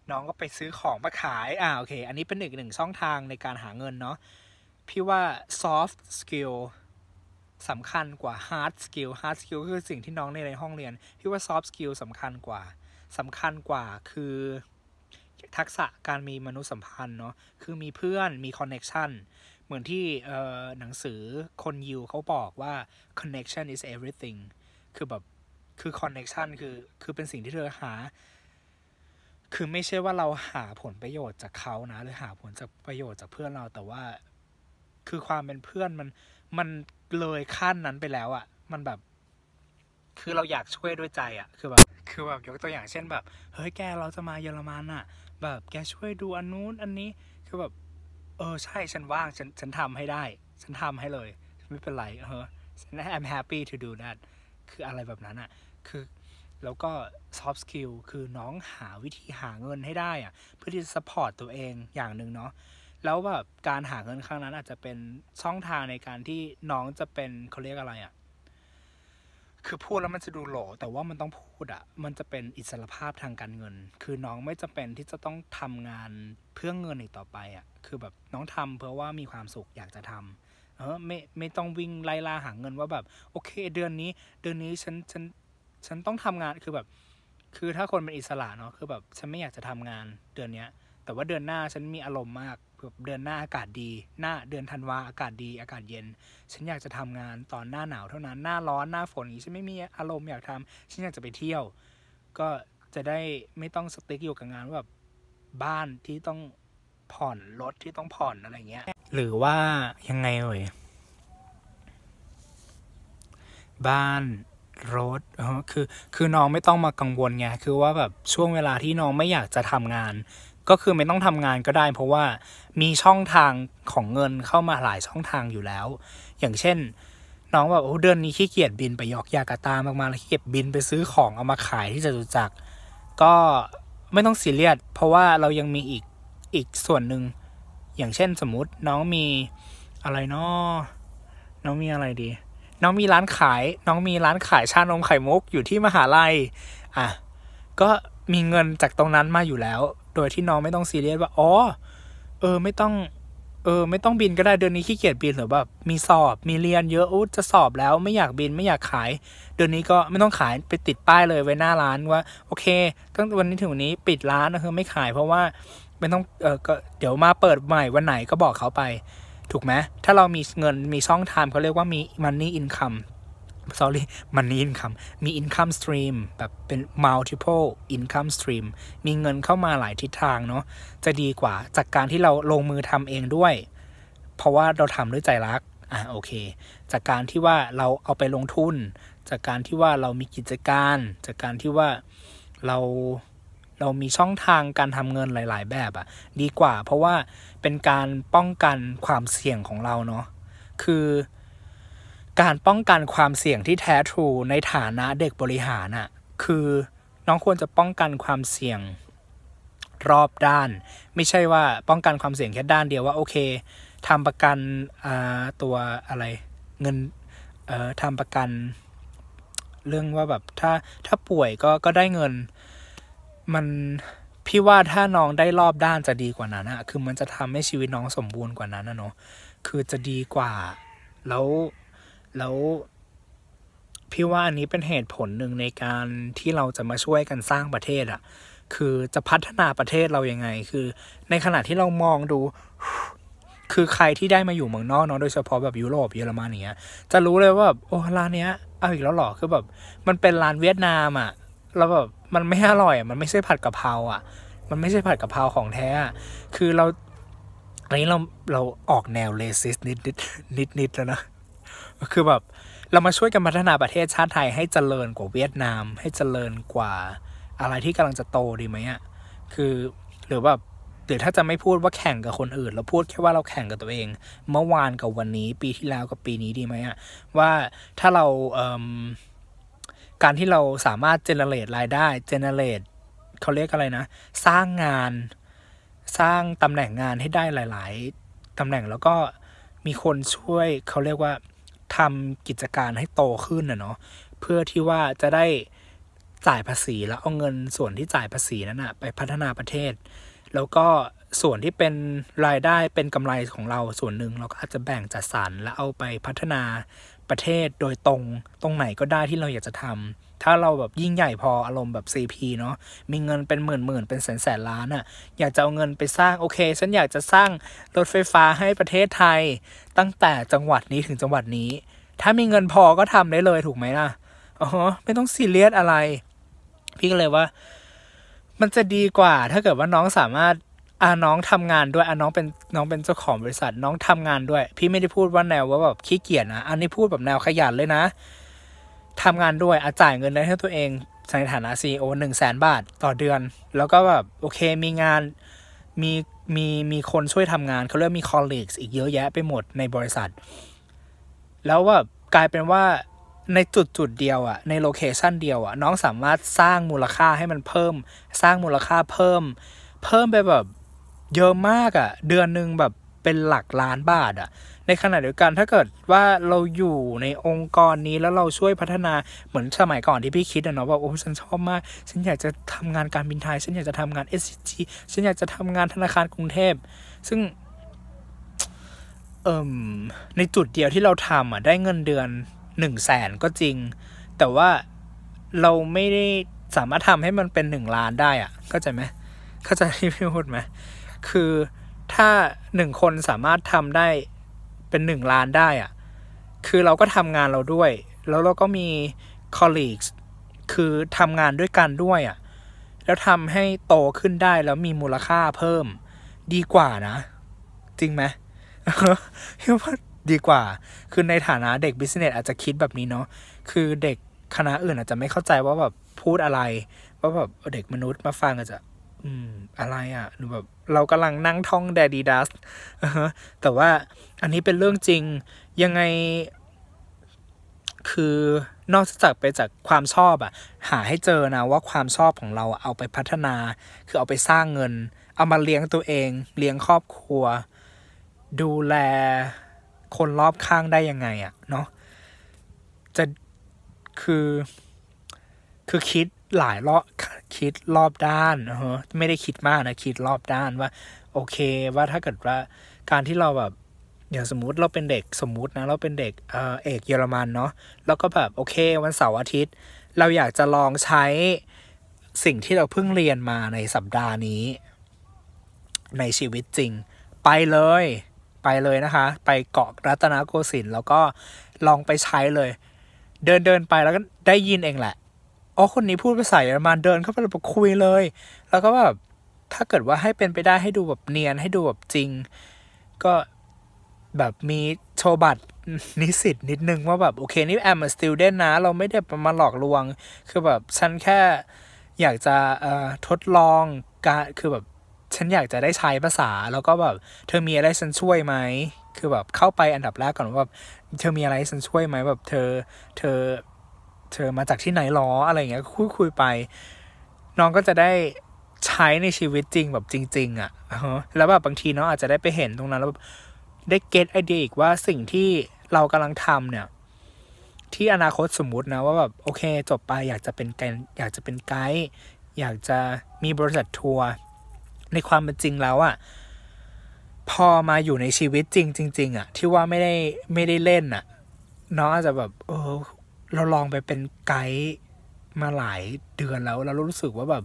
A: น้องก็ไปซื้อของมาขาย อ่า โอเค อันนี้เป็นอีกหนึ่ง ช่องทางในการหาเงินเนาะ พี่ว่า soft skill สำคัญกว่า hard skill hard skill คือสิ่งที่น้องในในห้องเรียน พี่ว่า soft skill สำคัญกว่าสำคัญกว่า คือทักษะการมีมนุษยสัมพันธ์เนาะ คือมีเพื่อนมีคอนเน็ชันเหมือนที่หนังสือคนยิวเขาบอกว่า connection is everything คือแบบคือ connection คือคือเป็นสิ่งที่เธอหา คือไม่ใช่ว่าเราหาผลประโยชน์จากเขานะหรือหาผลจากประโยชน์จากเพื่อนเราแต่ว่า คือความเป็นเพื่อนมันมันเลยขั้นนั้นไปแล้วอะ่ะมันแบบคือเราอยากช่วยด้วยใจอะ่ะ คือแบบคือแบบยกตัวอย่างเช่นแบบ เฮ้ยแกเราจะมาเยอรมันอะ่ะแบบแกช่วยดูอันนู้นอันนี้คือแบบเออใช่ ฉันว่างฉันฉันทำให้ได้ ฉันทำให้เลย ไม่เป็นไรเออฉัน I'm happy to do that คืออะไรแบบนั้นอะ่ะคือแล้วก็ soft skill คือน้องหาวิธีหาเงินให้ได้อะเพื่อที่จะ support ตัวเองอย่างหนึ่งเนาะแล้วแบบการหาเงินครั้งนั้นอาจจะเป็นช่องทางในการที่น้องจะเป็นเขาเรียกอะไรอะคือพูดแล้วมันจะดูหล่อแต่ว่ามันต้องพูดอะมันจะเป็นอิสระภาพทางการเงิน คือน้องไม่จำเป็นที่จะต้องทำงานเพื่อเงินอีกต่อไปอะคือแบบน้องทำ เพราะว่ามีความสุขอยากจะทำเออไม่ไม่ต้องวิ่งไล่ล่าหาเงินว่าแบบ โอเค เดือนนี้ เดือนนี้ฉันฉันฉันต้องทำงาน คือแบบ คือถ้าคนเป็นอิสระเนาะคือแบบ ฉันไม่อยากจะทำงานเดือนเนี้ย แต่ว่าเดือนหน้าฉันมีอารมณ์มากเดือนหน้าอากาศดี หน้าเดือนธันวาอากาศดีอากาศเย็น ฉันอยากจะทำงานตอนหน้าหนาวเท่านั้นหน้าร้อนหน้าฝนอย่างนี้ฉันไม่มีอารมณ์อยากทำฉันอยากจะไปเที่ยว ก็จะได้ไม่ต้องสติ๊กอยู่กับงานว่าแบบบ้านที่ต้องผ่อนรถที่ต้องผ่อนอะไรเงี้ยหรือว่ายังไงเอ่ยบ้านรถอ๋อคือคือน้องไม่ต้องมากังวลไงคือว่าแบบช่วงเวลาที่น้องไม่อยากจะทำงานก็คือไม่ต้องทำงานก็ได้ เพราะว่ามีช่องทางของเงินเข้ามาหลายช่องทางอยู่แล้ว อย่างเช่นน้องแบบโอ้เดือนนี้ขี้เกียจบินไปยอกยากาตามากๆแล้วขี้เกียจบินไปซื้อของเอามาขายที่จตุจักรก็ไม่ต้องสีเรียดเพราะว่าเรายังมีอีกอีกส่วนหนึ่ง อย่างเช่นสมมติน้องมีอะไรนาะน้องมีอะไรดี น้องมีร้านขาย น้องมีร้านขายชานมไข่มุกอยู่ที่มหาลัยอ่ะก็มีเงินจากตรงนั้นมาอยู่แล้วโดยที่น้องไม่ต้องซีเรียสว่า อ๋อ เออ ไม่ต้อง เออ ไม่ต้องบินก็ได้เดือนนี้ขี้เกียจบินหรือแบบมีสอบ มีเรียนเยอะอู้จะสอบแล้ว ไม่อยากบินไม่อยากขาย เดือนนี้ก็ไม่ต้องขายไปติดป้ายเลยไว้หน้าร้านว่า โอเคตั้งวันนี้ถึงวันนี้ปิดร้านนะคือไม่ขายเพราะว่าไม่ต้องเออก็เดี๋ยวมาเปิดใหม่วันไหนก็บอกเขาไป ถูกไหมถ้าเรามีเงินมีช่องทางเขาเรียกว่ามี money income sorry มันนี i อินคัมีอินคัมสตรีมแบบเป็น multiple income stream มีเงินเข้ามาหลายทิศทางเนาะ จะดีกว่า จากการที่เราลงมือทำเองด้วย เพราะว่าเราทำด้วยใจรัก อ่ะโอเค จากการที่ว่าเราเอาไปลงทุน จากการที่ว่าเรามีกิจการ จากการที่ว่าเรา เรามีช่องทางการทำเงินหลาย ๆ แบบอะดีกว่าเพราะว่าเป็นการป้องกันความเสี่ยงของเราเนาะ คือการป้องกันความเสี่ยงที่แท้ทรูในฐานะเด็กบริหารน่ะ คือน้องควรจะป้องกันความเสี่ยงรอบด้าน ไม่ใช่ว่าป้องกันความเสี่ยงแค่ด้านเดียวว่าโอเคทำประกันตัวอะไรเงินทำประกันเรื่องว่าแบบถ้าถ้าป่วยก็ก็ได้เงิน มันพี่ว่าถ้าน้องได้รอบด้านจะดีกว่านั้นอะคือมันจะทำให้ชีวิตน้องสมบูรณ์กว่านั้นนะเนาะคือจะดีกว่าแล้วแล้วพี่ว่าอันนี้เป็นเหตุผลหนึ่งในการที่เราจะมาช่วยกันสร้างประเทศอะ่ะ คือจะพัฒนาประเทศเรายัางไง คือในขณะที่เรามองดู คือใครที่ได้มาอยู่เมืองนอกเนาะโดยเฉพาะแบบยุโรปเยอรมันเนี้ย จะรู้เลยว่าแบบโอ้ร้านเนี้ยเอาอีกแล้วหรอคือแบบ มันเป็นร้านเวียดนามอะ่ะแล้วแบบมันไม่อร่อยมันไม่ใช่ผัดกะเพราอะ่ะ มันไม่ใช่ผัดกะเพราของแท้คือเราอันนี้เราเราออกแนวเลสิสนิดนิดนิดนิดแล้วนะคือแบบ เรามาช่วยกันพัฒนาประเทศชาติไทยให้เจริญกว่าเวียดนาม ให้เจริญกว่าอะไรที่กำลังจะโตดีไหมอะ่ะ คือหรือแบบหรือถ้าจะไม่พูดว่าแข่งกับคนอื่น เราพูดแค่ว่าเราแข่งกับตัวเอง เมื่อวานกับวันนี้ปีที่แล้วกับปีนี้ดีไหมอะ่ะว่าถ้าเราเการที่เราสามารถเจเนเรตรายได้เจเนเรตเขาเรียกอะไรนะ สร้างงานสร้างตำแหน่งงานให้ได้หลาย ๆตำแหน่งแล้วก็มีคนช่วยเขาเรียกว่าทำกิจการให้โตขึ้นนะเนาะเพื่อที่ว่าจะได้จ่ายภาษีแล้วเอาเงินส่วนที่จ่ายภาษีนั้นอนะไปพัฒนาประเทศ แล้วก็ส่วนที่เป็นรายได้เป็นกำไรของเราส่วนหนึ่งเราก็อาจจะแบ่งจัดสรรแล้วเอาไปพัฒนาประเทศโดยตรงตรงไหนก็ได้ที่เราอยากจะทำ ถ้าเราแบบยิ่งใหญ่พออารมณ์แบบ CP เนาะมีเงินเป็นหมื่นหมื่นเป็นแสนแสนล้านอะ่ะ อยากจะเอาเงินไปสร้างโอเคฉันอยากจะสร้างรถไฟฟ้าให้ประเทศไทยตั้งแต่จังหวัดนี้ถึงจังหวัดนี้ ถ้ามีเงินพอก็ทำได้เลยถูกไหมล่ะ อ๋อไม่ต้องซีเรียสอะไร พี่ก็เลยว่า มันจะดีกว่าถ้าเกิดว่าน้องสามารถอาน้องทำงานด้วยอาน้องเป็นน้องเป็นเจ้าของบริษัท น้องทำงานด้วยพี่ไม่ได้พูดว่าแนว ว่าแบบขี้เกียจนะอันนี้พูดแบบแนวขยันเลยนะ ทำงานด้วยอาจ่ายเงินได้ให้ตัวเองในฐานะซีโอหนึ่งแสนบาทต่อเดือน แล้วก็แบบโอเค มีงานมี มีมีคนช่วยทำงานเขาเริ่มมีคอลเลกส์อีกเยอะแยะไปหมดในบริษัทแล้วว่ากลายเป็นว่าในจุดจุดเดียวอ่ะในโลเคชันเดียวอ่ะน้องสามารถสร้างมูลค่าให้มันเพิ่ม สร้างมูลค่าเพิ่ม เพิ่ม ไป แบบเยอะมากอ่ะเดือนหนึ่งแบบเป็นหลักล้านบาทอะในขณะเดียวกันถ้าเกิดว่าเราอยู่ในองค์กรนี้แล้วเราช่วยพัฒนาเหมือนสมัยก่อนที่พี่คิดอะเนาะว่าโอ้ฉันชอบมากฉันอยากจะทำงานการบินไทยฉันอยากจะทำงานเอสจีฉันอยากจะทำงานธนาคารกรุงเทพ ซึ่งเอ่มในจุดเดียวที่เราทำอ่ะได้เงินเดือนหนึ่งแสนก็จริง แต่ว่าเราไม่ได้สามารถทำให้มันเป็นหนึ่งล้านได้อ่ะเข้าใจไหมเข้าใจที่พี่พูดไหมคือถ้าหนึ่งคนสามารถทำได้เป็นหนึ่งล้านได้อะคือเราก็ทำงานเราด้วย แล้วเราก็มี colleagues คือทำงานด้วยกันด้วยอะแล้วทำให้โตขึ้นได้แล้วมีมูลค่าเพิ่มดีกว่านะ จริงไหมคิดว่าดีกว่า คือในฐานะเด็กบิสเนสอาจจะคิดแบบนี้เนาะคือเด็กคณะอื่นอาจจะไม่เข้าใจว่าแบบพูดอะไร ว่าแบบเด็กมนุษย์มาฟังอาจจะอืมอะไรอะ่ะหรือแบบเรากำลังนั่งท่องแดดีดัสแต่ว่าอันนี้เป็นเรื่องจริงยังไง คือนอกจากไปจากความชอบอะ่ะ หาให้เจอนะว่าความชอบของเราเอาไปพัฒนา คือเอาไปสร้างเงิน เอามาเลี้ยงตัวเอง เลี้ยงครอบครัว ดูแล คนรอบข้างได้ยังไงอะ่ะเนาะจะ คือคือคิดหลายรอบคิดรอบด้านะฮะไม่ได้คิดมากนะ คิดรอบด้านว่าโอเคว่าถ้าเกิดว่าการที่เราแบบอย่างสมมติเราเป็นเด็กสมมุตินะเราเป็นเด็กเออเอกเยอรมันเนาะแล้วก็แบบโอเควันเสาร์อาทิตย์เราอยากจะลองใช้สิ่งที่เราเพิ่งเรียนมาในสัปดาห์นี้ ในชีวิตจริงไปเลยไปเลยนะคะ ไปเกาะรัตนโกสินทร์แล้วก็ลองไปใช้เลย เดินเดินไปแล้วก็ได้ยินเองแหละอ๋อคนนี้พูดภาษาเยอรมันเดินเข้าไปแล้วคุยเลย แล้วก็แบบ ถ้าเกิดว่าให้เป็นไปได้ให้ดูแบบเนียนให้ดูแบบจริง ก็แบบมีโชว์บัตรนิสิตนิดนึงว่าแบบ โอเคนี่แอมสติลเดนนะเราไม่ได้มาหลอกลวง คือแบบฉันแค่อยากจะทดลอง การคือแบบ ฉันอยากจะได้ใช้ภาษาแล้วก็แบบ เธอมีอะไรฉันช่วยไหมคือแบบเข้าไปอันดับแรกก่อนว่าแบบเธอมีอะไรฉันช่วยไหมแบบเธอเธอเธอมาจากที่ไหนล้ออะไรเงี้ยคุยคุยไป น้องก็จะได้ใช้ในชีวิตจริงแบบจริงๆอะ่ะ แล้วแบบบางทีน้องอาจจะได้ไปเห็นตรงนั้นแล้วได้เก็ตไอเดียอีกว่าสิ่งที่เรากำลังทำเนี่ย ที่อนาคตสมมุตินะ ว่าแบบโอเคจบไป อยากจะเป็นไกด์อยากจะเป็นไกด์อยากจะมีบริษัททัวร์ในความเป็นจริงแล้วอะ่ะพอมาอยู่ในชีวิตจริงจริงๆอะ่ะที่ว่าไม่ได้ไม่ได้เล่นอะ่ะน้องอาจจะแบบเออเราลองไปเป็นไกด์มาหลายเดือนแล้ว เรารู้สึกว่าแบบ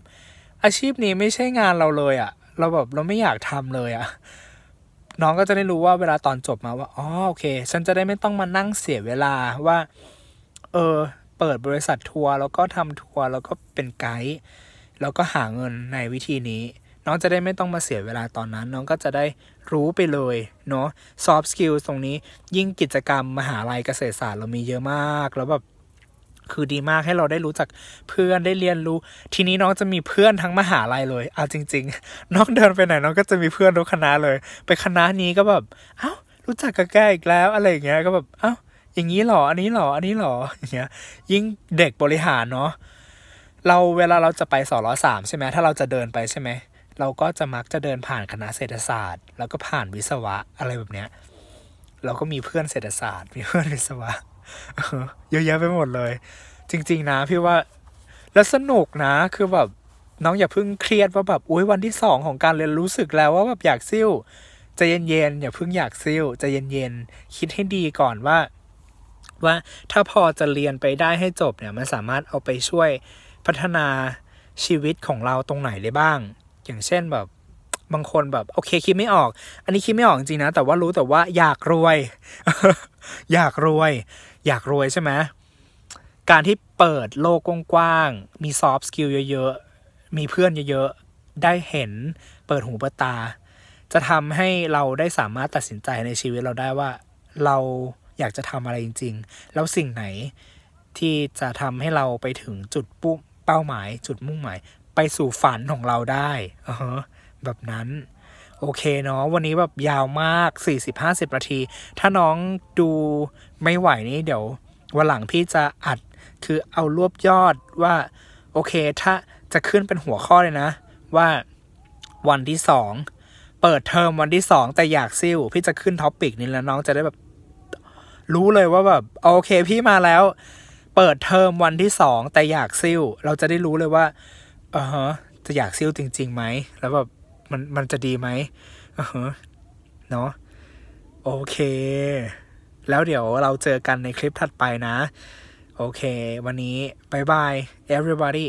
A: อาชีพนี้ไม่ใช่งานเราเลยอะ่ะเราแบบเราไม่อยากทำเลยอะ่ะน้องก็จะได้รู้ว่าเวลาตอนจบมาว่าอ๋อโอเค ฉันจะได้ไม่ต้องมานั่งเสียเวลาว่า เออเปิดบริษัททัวร์แล้วก็ทำทัวร์แล้วก็เป็นไกด์แล้วก็หาเงินในวิธีนี้ น้องจะได้ไม่ต้องมาเสียเวลาตอนนั้น น้องก็จะได้รู้ไปเลยเนาะซอฟต์สกิลตรงนี้ยิ่งกิจกรรมมหาลัยเกษตรศาสตร์เรามีเยอะมากแล้วแบบคือดีมากให้เราได้รู้จักเพื่อนได้เรียนรู้ ทีนี้น้องจะมีเพื่อนทั้งมหาลัยเลยเอาจริงๆน้องเดินไปไหนน้องก็จะมีเพื่อนทุกคณะเลย ไปคณะนี้ก็แบบเอา้า รู้จักกับแกอีกแล้วอะไรอย่างเงี้ยก็แบบเอา้าอย่างนี้หรออันนี้หรออันนี้หรออย่างเงี้ย ยิ่งเด็กบริหารเนาะเราเวลาเราจะไปสอรสามใช่ไหมถ้าเราจะเดินไปใช่ไหมเราก็จะมักจะเดินผ่านคณะเศรษฐศาสตร์แล้วก็ผ่านวิศวะอะไรแบบเนี้ย เราก็มีเพื่อนเศรษฐศาสตร์ มีเพื่อนวิศวะเยอะแยะไปหมดเลย จริงๆนะพี่ว่าแล้วสนุกนะคือแบบน้องอย่าเพิ่งเครียดว่าแบบอุ้ยวันที่สองของการเรียนรู้สึกแล้วว่าแบบอยากซิ่วจะเย็นๆอย่าเพิ่งอยากซิ่วจะเย็นๆคิดให้ดีก่อนว่า ว่าถ้าพอจะเรียนไปได้ให้จบเนี่ย มันสามารถเอาไปช่วยพัฒนาชีวิตของเราตรงไหนได้บ้าง อย่างเช่นแบบ บางคนแบบโอเคคิดไม่ออก อันนี้คิดไม่ออกจริงนะแต่ว่ารู้แต่ว่าอยากรวยอยากรวยอยากรวยใช่ไหม การที่เปิดโลกกว้างมีซอฟต์สกิลเยอะ ๆ มีเพื่อนเยอะ ๆ ได้เห็นเปิดหูเปิดตา จะทำให้เราได้สามารถตัดสินใจในชีวิตเราได้ว่า เราอยากจะทำอะไรจริง ๆ แล้วสิ่งไหนที่จะทำให้เราไปถึงจุดปุ๊บเป้าหมาย จุดมุ่งหมาย ไปสู่ฝันของเราได้แบบนั้นโอเคเนาะวันนี้แบบยาวมาก 40-50 นาที ถ้าน้องดูไม่ไหวนี่เดี๋ยววันหลังพี่จะอัดคือเอารวบยอดว่า โอเค ถ้าจะขึ้นเป็นหัวข้อเลยนะ ว่าวันที่สองเปิดเทอมวันที่สองแต่อยากซิ่วพี่จะขึ้นท็อปิกนี้แล้วน้องจะได้แบบรู้เลยว่าแบบโอเคพี่มาแล้ว เปิดเทอมวันที่สองแต่อยากซิ่วเราจะได้รู้เลยว่าเออจะอยากซิ่วจริงๆไหมแล้วแบบมันมันจะดีไหมเนาะ โอเค แล้วเดี๋ยวเราเจอกันในคลิปถัดไปนะ โอเค วันนี้บาย บาย everybody